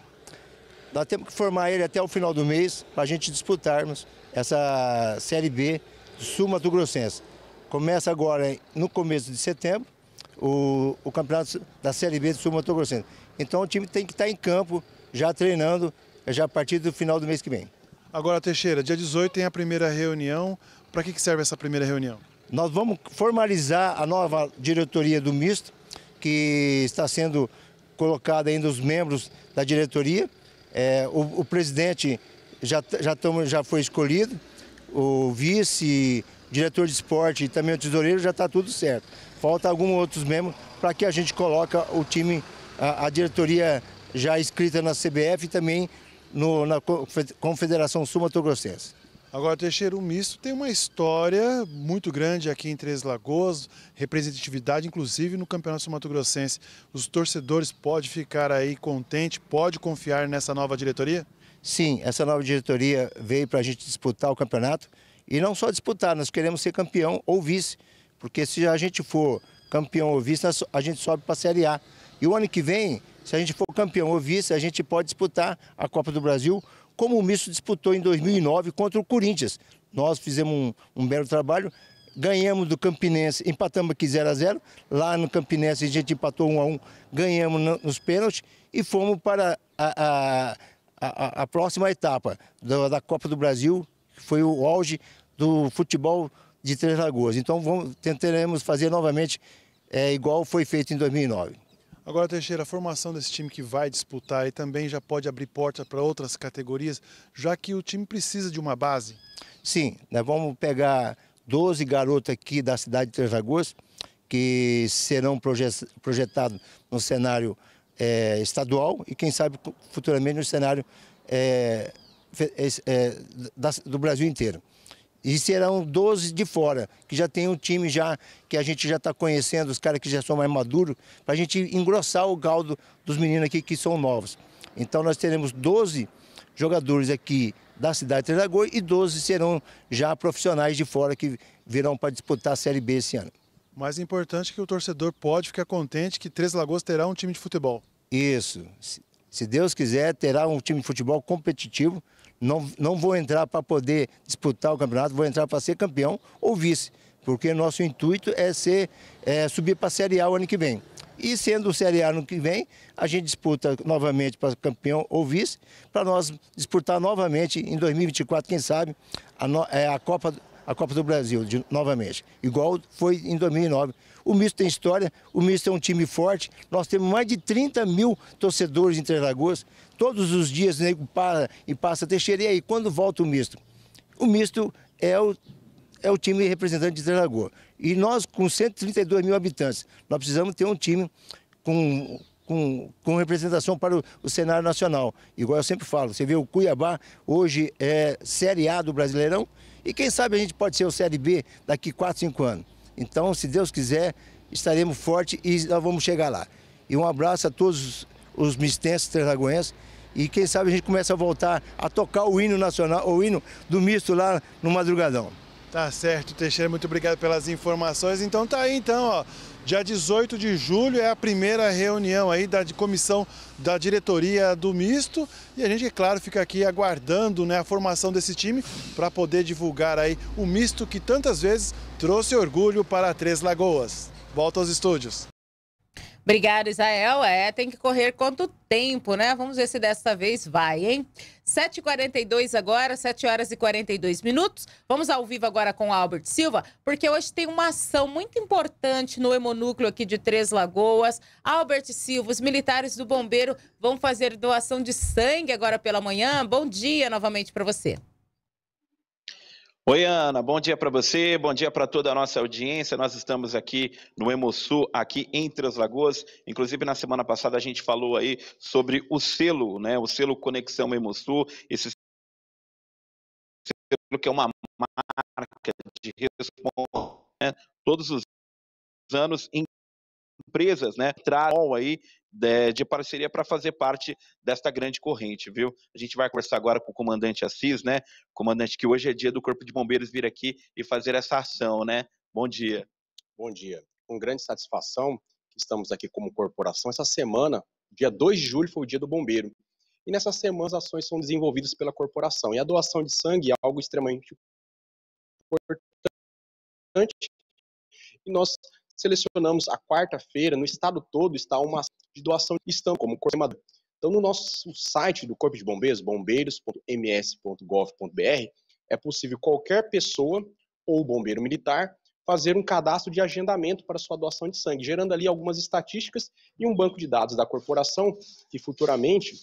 R: Nós temos que formar ele até o final do mês para a gente disputarmos essa Série B Sul Mato Grossense. Começa agora no começo de setembro o, o campeonato da Série B do Sul Mato Grossense. Então o time tem que estar tá em campo, já treinando, já a partir do final do mês que vem. Agora, Teixeira, dia 18 tem a primeira reunião. Para que serve essa primeira reunião? Nós vamos formalizar a nova diretoria do Misto, que está sendo colocada ainda os membros da diretoria. É, o, o, presidente já, já, já foi escolhido, o vice, diretor de esporte e também o tesoureiro já está tudo certo. Falta alguns outros membros para que a gente coloque o time, a, a, diretoria já inscrita na CBF e também no, na Confederação Sul-Mato Grossense. Agora, Teixeira, Misto tem uma
E: história muito grande aqui em Três Lagoas, representatividade inclusive no Campeonato Mato Grossense. Os torcedores podem ficar aí contentes, pode confiar nessa nova diretoria?
R: Sim, essa nova diretoria veio para a gente disputar o campeonato e não só disputar, nós queremos ser campeão ou vice, porque se a gente for campeão ou vice, a gente sobe para a Série A. E o ano que vem, se a gente for campeão ou vice, a gente pode disputar a Copa do Brasil como o Misto disputou em 2009 contra o Corinthians. Nós fizemos um, um belo trabalho, ganhamos do Campinense, empatamos aqui 0 a 0 lá no Campinense a gente empatou 1 a 1 ganhamos nos pênaltis e fomos para a, a, a, a próxima etapa da, da, Copa do Brasil, que foi o auge do futebol de Três Lagoas. Então vamos, tentaremos fazer novamente é, igual foi feito em 2009. Agora, Teixeira, a
E: formação desse time que vai disputar e também já pode abrir portas para outras
R: categorias, já que o time precisa de uma base? Sim, nós vamos pegar 12 garotos aqui da cidade de Três Lagoas, que serão projetados no cenário é, estadual e, quem sabe, futuramente no cenário é, é, é do Brasil inteiro. E serão 12 de fora, que já tem um time já que a gente já está conhecendo, os caras que já são mais maduros, para a gente engrossar o caldo dos meninos aqui que são novos. Então nós teremos 12 jogadores aqui da cidade de Três Lagoas e 12 serão já profissionais de fora que virão para disputar a Série B esse ano. Mais importante é que o torcedor pode ficar contente que Três Lagoas terá um time de futebol. Isso. Se Deus quiser, terá um time de futebol competitivo, não, não vou entrar para poder disputar o campeonato, vou entrar para ser campeão ou vice, porque nosso intuito é, ser, é subir para a Série A o ano que vem. E sendo o Série A ano que vem, a gente disputa novamente para campeão ou vice, para nós disputar novamente em 2024, quem sabe, a, no, é, a Copa a Copa do Brasil de, novamente, igual foi em 2009. O Misto tem história, o Misto é um time forte, nós temos mais de 30 mil torcedores em Três Lagoas, Todos os dias o né, nego para e passa Teixeira. E aí, quando volta o misto? O misto é o, é o time representante de Três E nós, com 132 mil habitantes, nós precisamos ter um time com com, com, representação para o, o, cenário nacional. Igual eu sempre falo, você vê o Cuiabá hoje é Série A do Brasileirão e quem sabe a gente pode ser o Série B daqui 4, 5 anos. Então, se Deus quiser, estaremos fortes e nós vamos chegar lá. E um abraço a todos os mistenses, terragoenses. E quem sabe a gente começa a voltar a tocar o hino nacional, o hino do misto lá no madrugadão.
E: Tá certo, Teixeira, muito obrigado pelas informações. Então tá aí então, ó. Dia 18 de julho é a primeira reunião aí da comissão da diretoria do misto e a gente, é claro, fica aqui aguardando né, a formação desse time para poder divulgar aí o misto que tantas vezes trouxe orgulho para Três Lagoas. Volta aos estúdios.
D: Obrigada, Israel. É, tem que correr quanto tempo, né? Vamos ver se dessa vez vai, hein? 7h42 agora, 7 horas e 42 minutos. Vamos ao vivo agora com o Albert Silva, porque hoje tem uma ação muito importante no hemonúcleo aqui de Três Lagoas. Albert Silva, os militares do Bombeiro vão fazer doação de sangue agora pela manhã. Bom dia novamente para você.
F: Oi, Ana, bom dia para você, bom dia para toda a nossa audiência. Nós estamos aqui no EmoSu aqui entre as Lagoas. Inclusive, na semana passada a gente falou aí sobre o selo, né? O selo Conexão EmoSu, esse selo que é uma marca de resposta, né? Todos os anos em empresas, né, entraram aí de, né, de parceria para fazer parte desta grande corrente, viu? A gente vai conversar agora com o comandante Assis, né? Comandante, que hoje é dia do Corpo de Bombeiros vir aqui e fazer
S: essa ação, né? Bom dia. Bom dia. Com grande satisfação que estamos aqui como corporação. Essa semana, dia 2 de julho, foi o dia do bombeiro. E nessa semana as ações são desenvolvidas pela corporação. E a doação de sangue é algo extremamente importante. E nós selecionamos a quarta-feira, no estado todo está uma de doação de estão como coordenador. Então, no nosso site do Corpo de Bombeiros, bombeiros.ms.gov.br, é possível qualquer pessoa ou bombeiro militar fazer um cadastro de agendamento para sua doação de sangue, gerando ali algumas estatísticas e um banco de dados da corporação, que futuramente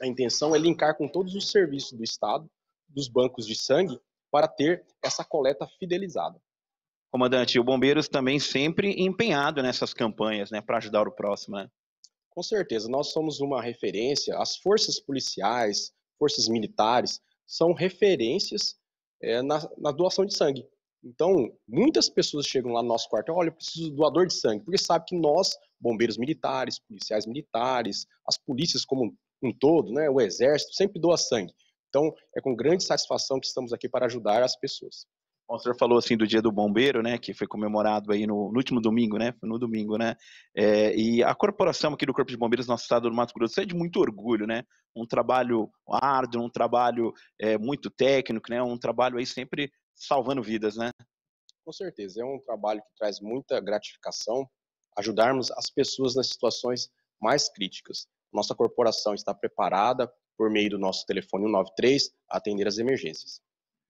S: a intenção é linkar com todos os serviços do Estado, dos bancos de sangue, para ter essa coleta fidelizada.
F: Comandante, o Bombeiros também sempre empenhado nessas campanhas, né, para ajudar o
S: próximo, né? Com certeza, nós somos uma referência, as forças policiais, forças militares, são referências é, na, na, doação de sangue. Então, muitas pessoas chegam lá no nosso quartel, olha, eu preciso doador de sangue, porque sabe que nós, bombeiros militares, policiais militares, as polícias como um todo, né, o exército, sempre doa sangue. Então, é com grande satisfação que estamos aqui para ajudar as pessoas
F: o senhor falou assim do Dia do Bombeiro, né, que foi comemorado aí no, no último domingo, né, no domingo, né, é, e a corporação aqui do Corpo de Bombeiros do nosso estado do Mato Grosso é de muito orgulho, né, um trabalho árduo, um trabalho é, muito técnico, né, um trabalho aí sempre salvando vidas, né?
S: Com certeza, é um trabalho que traz muita gratificação, ajudarmos as pessoas nas situações mais críticas. Nossa corporação está preparada por meio do nosso telefone 193 a atender as emergências.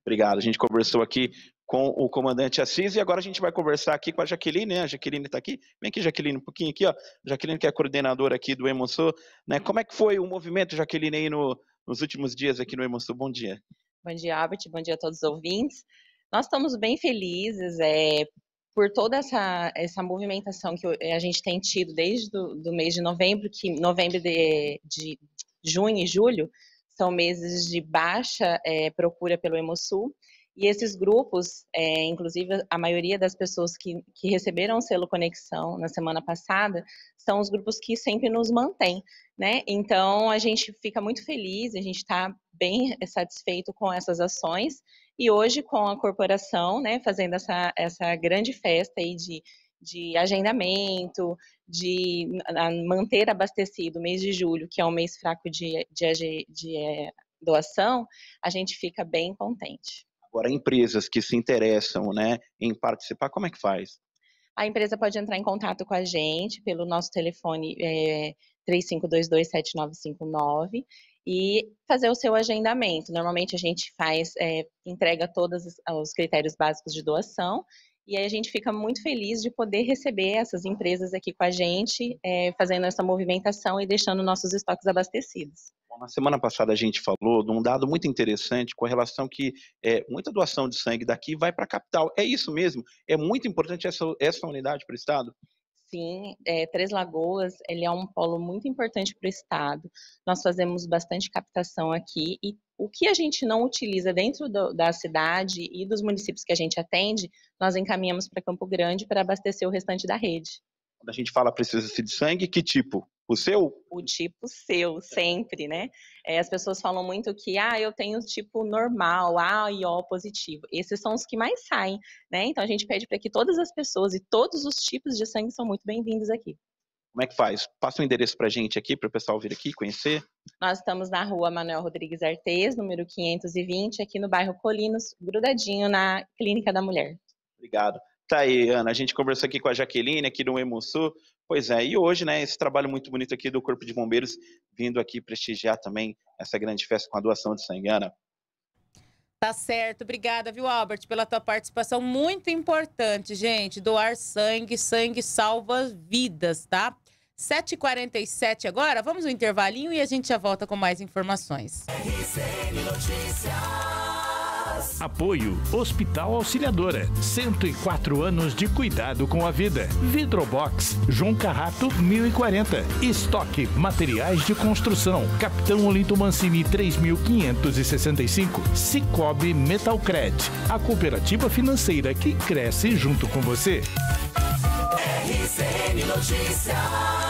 S: Obrigado. A gente conversou aqui com o comandante
F: Assis e agora a gente vai conversar aqui com a Jaqueline, né? A Jaqueline está aqui. Vem aqui, Jaqueline, um pouquinho aqui, ó. Jaqueline que é coordenadora aqui do Emoçô, né? Uhum. Como é que foi o movimento, Jaqueline, aí no, nos últimos dias aqui no Emoçô? Bom dia.
I: Bom dia, Albert. Bom dia a todos os ouvintes. Nós estamos bem felizes é, por toda essa, essa movimentação que a gente tem tido desde do, mês de novembro, que novembro de, de junho e julho, são meses de baixa é, procura pelo Emosul. E esses grupos, é, inclusive a maioria das pessoas que, que receberam o selo Conexão na semana passada, são os grupos que sempre nos mantêm, né? Então a gente fica muito feliz, a gente está bem satisfeito com essas ações. E hoje, com a corporação, né, fazendo essa, essa grande festa aí de, de agendamento, de manter abastecido o mês de julho, que é um mês fraco de, de, de é, doação, a gente fica bem contente.
F: Agora, empresas que se interessam né, em participar, como é que faz?
I: A empresa pode entrar em contato com a gente pelo nosso telefone é, 35227959 e fazer o seu agendamento. Normalmente a gente faz, é, entrega todos os critérios básicos de doação e aí a gente fica muito feliz de poder receber essas empresas aqui com a gente, é, fazendo essa movimentação e deixando nossos estoques abastecidos.
F: Na semana passada a gente falou de um dado muito interessante com a relação que é, muita doação de sangue daqui vai para a capital. É isso mesmo? É muito importante essa, essa unidade para o Estado?
I: Sim, é, Três Lagoas ele é um polo muito importante para o estado. Nós fazemos bastante captação aqui e o que a gente não utiliza dentro do, da cidade e dos municípios que a gente atende, nós encaminhamos para Campo Grande para abastecer o restante da rede.
F: Quando a gente fala precisa-se de sangue, que tipo? O seu?
I: O tipo seu, sempre, né? É, as pessoas falam muito que, ah, eu tenho tipo normal, A e O positivo. Esses são os que mais saem, né? Então a gente pede para que todas as pessoas e todos os tipos de sangue são muito bem-vindos aqui.
F: Como é que faz? Passa o um endereço para a gente aqui, para o pessoal vir aqui conhecer.
I: Nós estamos na rua Manuel Rodrigues Artes, número 520, aqui no bairro Colinos, grudadinho na Clínica da Mulher.
F: Obrigado. Tá aí, Ana. A gente conversou aqui com a Jaqueline, aqui no Emusu. Pois é, e hoje, né, esse trabalho muito bonito aqui do Corpo de Bombeiros, vindo aqui prestigiar também essa grande festa com a doação de sangue, Ana.
D: Tá certo, obrigada, viu, Albert, pela tua participação. Muito importante, gente, doar sangue, sangue salva vidas, tá? 7h47 agora, vamos no intervalinho e a gente já volta com mais informações.
J: Apoio Hospital Auxiliadora. 104 anos de cuidado com a vida. Vidrobox João Carrato 1040. Estoque Materiais de Construção. Capitão Olinto Mancini 3565. Cicobi Metalcred. A cooperativa financeira que cresce junto com você.
C: RCN Notícias.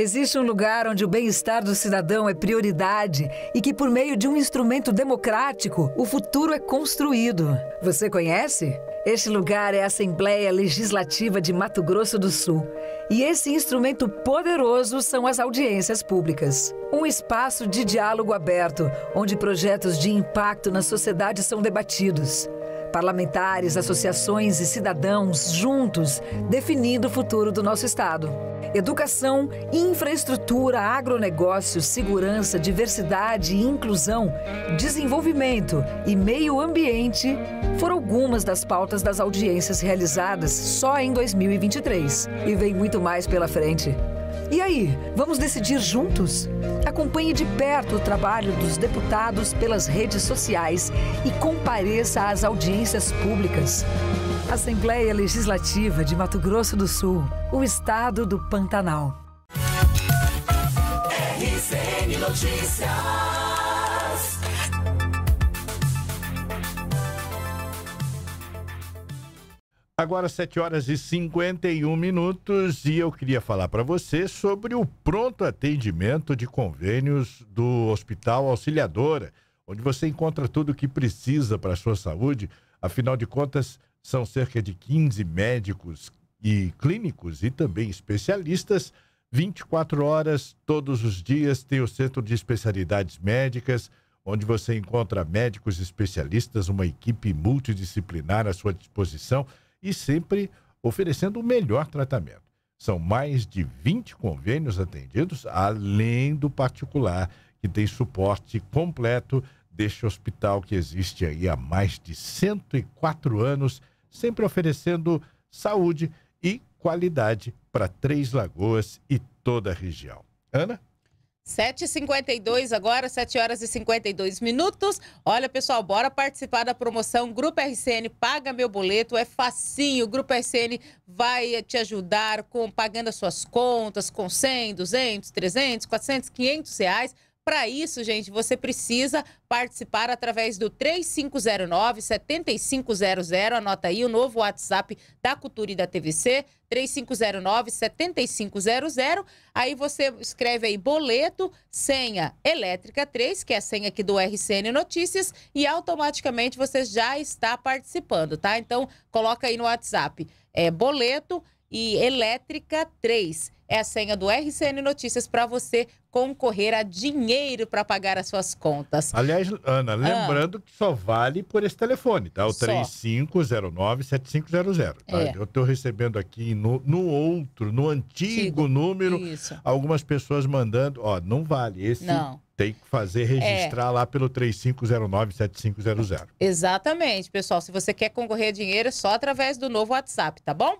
K: Existe um lugar onde o bem-estar do cidadão é prioridade e que, por meio de um instrumento democrático, o futuro é construído. Você conhece? Este lugar é a Assembleia Legislativa de Mato Grosso do Sul. E esse instrumento poderoso são as audiências públicas. Um espaço de diálogo aberto, onde projetos de impacto na sociedade são debatidos. Parlamentares, associações e cidadãos juntos definindo o futuro do nosso Estado. Educação, infraestrutura, agronegócio, segurança, diversidade e inclusão, desenvolvimento e meio ambiente foram algumas das pautas das audiências realizadas só em 2023. E vem muito mais pela frente. E aí, vamos decidir juntos? Acompanhe de perto o trabalho dos deputados pelas redes sociais e compareça às audiências públicas. Assembleia Legislativa de Mato Grosso do Sul, o estado do Pantanal.
C: RCN Notícias.
H: Agora 7 horas e 51 minutos e eu queria falar para você sobre o pronto atendimento de convênios do Hospital Auxiliadora, onde você encontra tudo o que precisa para a sua saúde. Afinal de contas, são cerca de 15 médicos e clínicos e também especialistas 24 horas todos os dias tem o Centro de Especialidades Médicas, onde você encontra médicos especialistas, uma equipe multidisciplinar à sua disposição e sempre oferecendo o melhor tratamento. São mais de 20 convênios atendidos, além do particular, que tem suporte completo deste hospital que existe aí há mais de 104 anos, sempre oferecendo saúde e qualidade para Três Lagoas e toda a região. Ana?
D: 7h52 agora, 7 horas e 52 minutos. Olha, pessoal, bora participar da promoção Grupo RCN Paga Meu Boleto. É facinho. O Grupo RCN vai te ajudar com pagando as suas contas com 100, 200, 300, 400, 500 reais para isso, gente, você precisa participar através do 3509-7500. Anota aí o novo WhatsApp da Cultura e da TVC, 3509-7500. Aí você escreve aí boleto, senha elétrica 3, que é a senha aqui do RCN Notícias, e automaticamente você já está participando, tá? Então, coloca aí no WhatsApp é, boleto e elétrica 3 é a senha do RCN Notícias para você concorrer a dinheiro para pagar as suas contas.
H: Aliás, Ana, ah. lembrando ah. que só vale por esse telefone, tá? O 3509-7500. Tá? É. Eu estou recebendo aqui no, no outro, no antigo, número, Isso. algumas pessoas mandando. Ó, não vale esse. Não tem que fazer é. registrar é. lá pelo 3509-7500.
D: Exatamente, pessoal. Se você quer concorrer a dinheiro, é só através do novo WhatsApp, tá bom?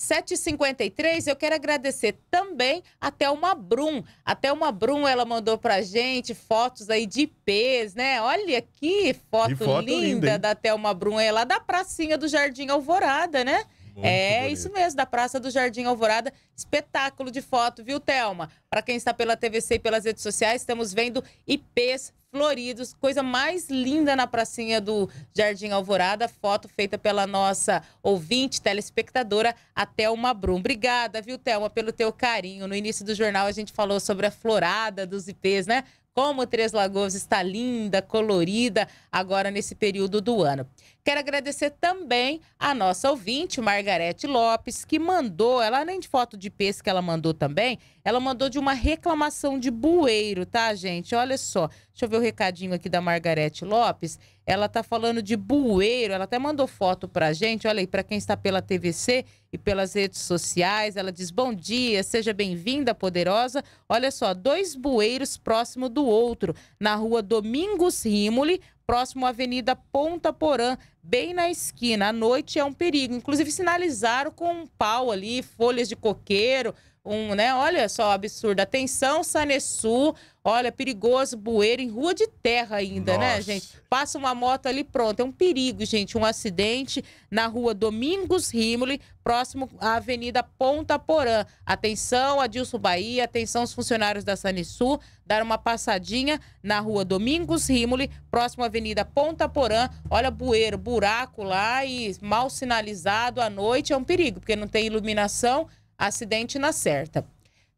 D: 7h53, eu quero agradecer também a Thelma Brum. A Thelma Brum, ela mandou pra gente fotos aí de IPs, né? Olha que foto, foto linda, linda da Thelma Brum. É lá da pracinha do Jardim Alvorada, né? Muito é bonito. isso mesmo, da Praça do Jardim Alvorada. Espetáculo de foto, viu, Thelma? Para quem está pela TVC e pelas redes sociais, estamos vendo IPs, floridos, coisa mais linda na pracinha do Jardim Alvorada. Foto feita pela nossa ouvinte, telespectadora, a Thelma Brum. Obrigada, viu, Thelma, pelo teu carinho. No início do jornal a gente falou sobre a florada dos IPs, né? Como Três Lagoas está linda, colorida, agora nesse período do ano. Quero agradecer também a nossa ouvinte, Margarete Lopes, que mandou, ela nem de foto de peixe que ela mandou também, ela mandou de uma reclamação de bueiro, tá, gente? Olha só, deixa eu ver o recadinho aqui da Margarete Lopes. Ela tá falando de bueiro, ela até mandou foto pra gente, olha aí, pra quem está pela TVC e pelas redes sociais, ela diz, bom dia, seja bem-vinda, poderosa. Olha só, dois bueiros próximo do outro, na rua Domingos Rimoli, próximo à Avenida Ponta Porã, bem na esquina. À noite é um perigo. Inclusive, sinalizaram com um pau ali, folhas de coqueiro. Um, né? Olha só, absurdo. Atenção, Sanessu. Olha, perigoso, bueiro, em rua de terra ainda, né, Nossa. né, gente? Passa uma moto ali, pronto. É um perigo, gente. Um acidente na rua Domingos Rimoli, próximo à Avenida Ponta Porã. Atenção, Adilson Bahia, atenção os funcionários da Sanisul, dar uma passadinha na rua Domingos Rimoli, próximo à Avenida Ponta Porã. Olha, bueiro, buraco lá e mal sinalizado à noite é um perigo, porque não tem iluminação, acidente na certa.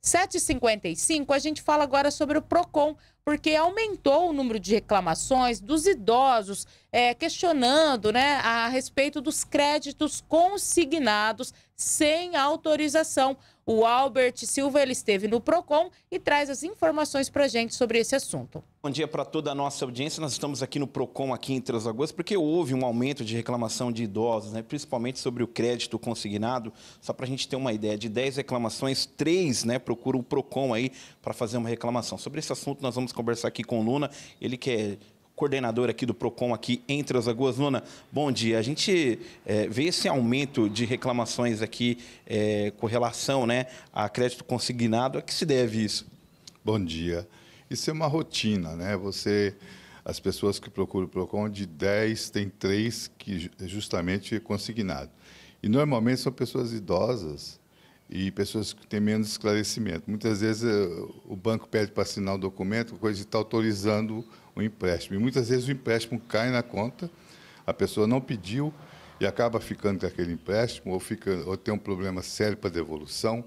D: 7h55, a gente fala agora sobre o PROCON, porque aumentou o número de reclamações dos idosos é, questionando né, a respeito dos créditos consignados sem autorização. O Albert Silva ele esteve no Procon e traz as informações para gente sobre esse assunto.
F: Bom dia para toda a nossa audiência. Nós estamos aqui no Procon aqui em Três Lagoas porque houve um aumento de reclamação de idosos, né? Principalmente sobre o crédito consignado. Só para a gente ter uma ideia, de 10 reclamações, 3, né? Procura o Procon aí para fazer uma reclamação. Sobre esse assunto nós vamos conversar aqui com o Luna, ele que é Coordenador aqui do PROCON aqui entre as Lagoas. Luna, bom dia. A gente é, vê esse aumento de reclamações aqui é, com relação né, a crédito
T: consignado. A que se deve isso? Bom dia. Isso é uma rotina, né? Você as pessoas que procuram o PROCON, de 10, tem 3 que é justamente é consignado. E normalmente são pessoas idosas e pessoas que têm menos esclarecimento. Muitas vezes eh, o banco pede para assinar um documento, coisa de está autorizando o empréstimo. E muitas vezes o empréstimo cai na conta, a pessoa não pediu e acaba ficando com aquele empréstimo ou, fica, ou tem um problema sério para devolução.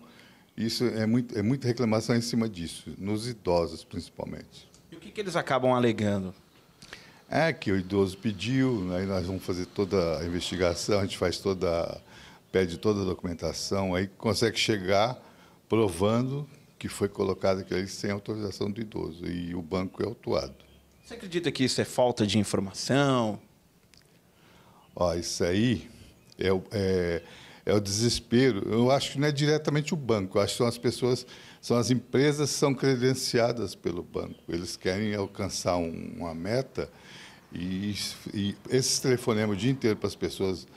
T: Isso é, muito, é muita reclamação em cima disso, nos idosos principalmente. E o que, que eles acabam alegando? É que o idoso pediu, aí nós vamos fazer toda a investigação, a gente faz toda, pede toda a documentação, aí consegue chegar provando que foi colocado aquele sem autorização do idoso e o banco é autuado. Você acredita que isso é falta de informação? Ó, isso aí é, é, é o desespero. Eu acho que não é diretamente o banco, eu acho que são as pessoas, são as empresas que são credenciadas pelo banco. Eles querem alcançar um, uma meta e, e esses telefonemas o dia inteiro para as pessoas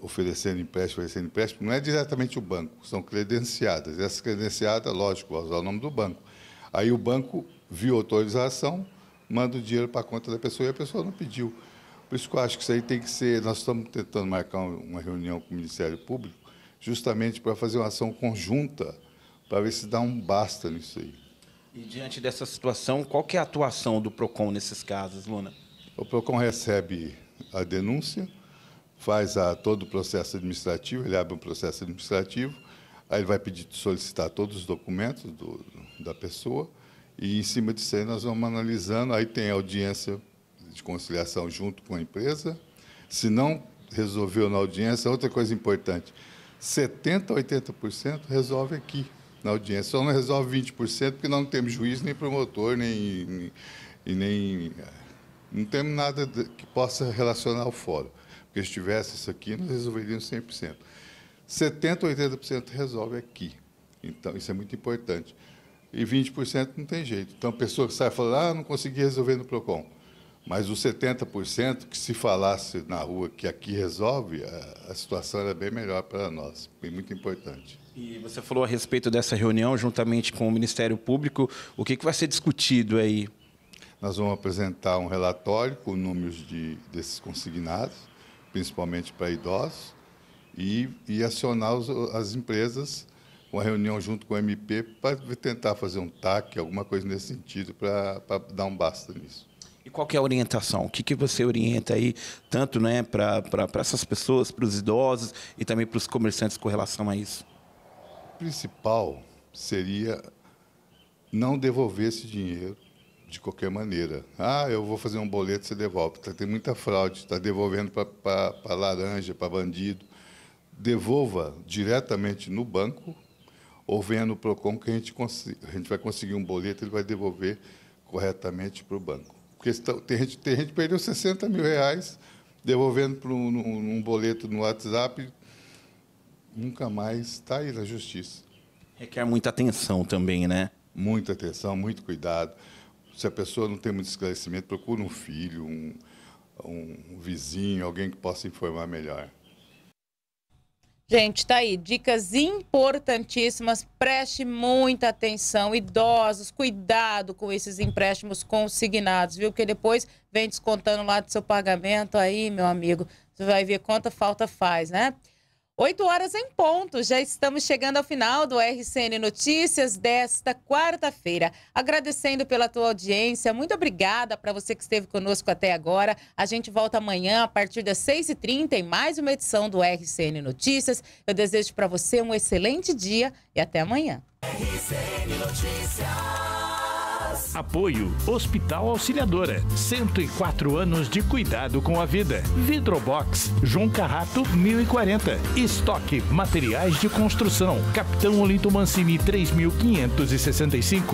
T: oferecendo empréstimo, oferecendo empréstimo, não é diretamente o banco, são credenciadas. Essas credenciadas, lógico, vão usar o nome do banco. Aí o banco viu autorização, manda o dinheiro para a conta da pessoa e a pessoa não pediu. Por isso que eu acho que isso aí tem que ser. Nós estamos tentando marcar uma reunião com o Ministério Público, justamente para fazer uma ação conjunta, para ver se dá um basta nisso aí. E diante dessa situação, qual é a atuação do PROCON nesses casos, Luna? O PROCON recebe a denúncia, faz a, todo o processo administrativo, ele abre um processo administrativo, aí ele vai pedir solicitar todos os documentos do, da pessoa e em cima disso aí nós vamos analisando, aí tem audiência de conciliação junto com a empresa. Se não resolveu na audiência, outra coisa importante, 70% a 80% resolve aqui na audiência. Só não resolve 20% porque nós não temos juiz, nem promotor, nem, e nem é, não temos nada que possa relacionar ao fórum. Porque se tivesse isso aqui, nós resolveríamos 100%. 70% a 80% resolve aqui. Então, isso é muito importante e 20% não tem jeito. Então, a pessoa que sai fala ah, não consegui resolver no PROCON. Mas os 70% que se falasse na rua que aqui resolve, a, a situação era bem melhor para nós. Foi muito importante. E você falou a respeito dessa
F: reunião, juntamente com o Ministério Público, o que, que vai ser discutido aí?
T: Nós vamos apresentar um relatório com números de, desses consignados, principalmente para idosos, e, e acionar os, as empresas uma reunião junto com o MP para tentar fazer um TAC, alguma coisa nesse sentido, para, para dar um basta nisso.
F: E qual é a orientação? O que, que você orienta aí, tanto né, para essas pessoas,
T: para os idosos e também para os comerciantes com relação a isso? O principal seria não devolver esse dinheiro de qualquer maneira. Ah, eu vou fazer um boleto, você devolve. Tá, tem muita fraude, está devolvendo para laranja, para bandido. Devolva diretamente no banco ou venha no PROCON que a gente, a gente vai conseguir um boleto, ele vai devolver corretamente para o banco. Porque tem gente, tem gente que perdeu 60 mil reais devolvendo para um, um, um boleto no WhatsApp, nunca mais está aí na justiça. Requer muita atenção também, né? Muita atenção, muito cuidado. Se a pessoa não tem muito esclarecimento, procura um filho, um, um vizinho, alguém que possa informar melhor.
D: Gente, tá aí, dicas importantíssimas. Preste muita atenção, idosos, cuidado com esses empréstimos consignados, viu? Porque depois vem descontando lá do seu pagamento aí, meu amigo. Você vai ver quanta falta faz, né? 8 horas em ponto, já estamos chegando ao final do RCN Notícias desta quarta-feira. Agradecendo pela tua audiência, muito obrigada para você que esteve conosco até agora. A gente volta amanhã a partir das 6h30 em mais uma edição do RCN Notícias. Eu desejo para você um excelente dia e até amanhã. RCN Notícias. Apoio Hospital Auxiliadora.
J: 104 anos de cuidado com a vida. Vidrobox João Carrato 1040. Estoque Materiais de Construção. Capitão Olinto Mancini 3565.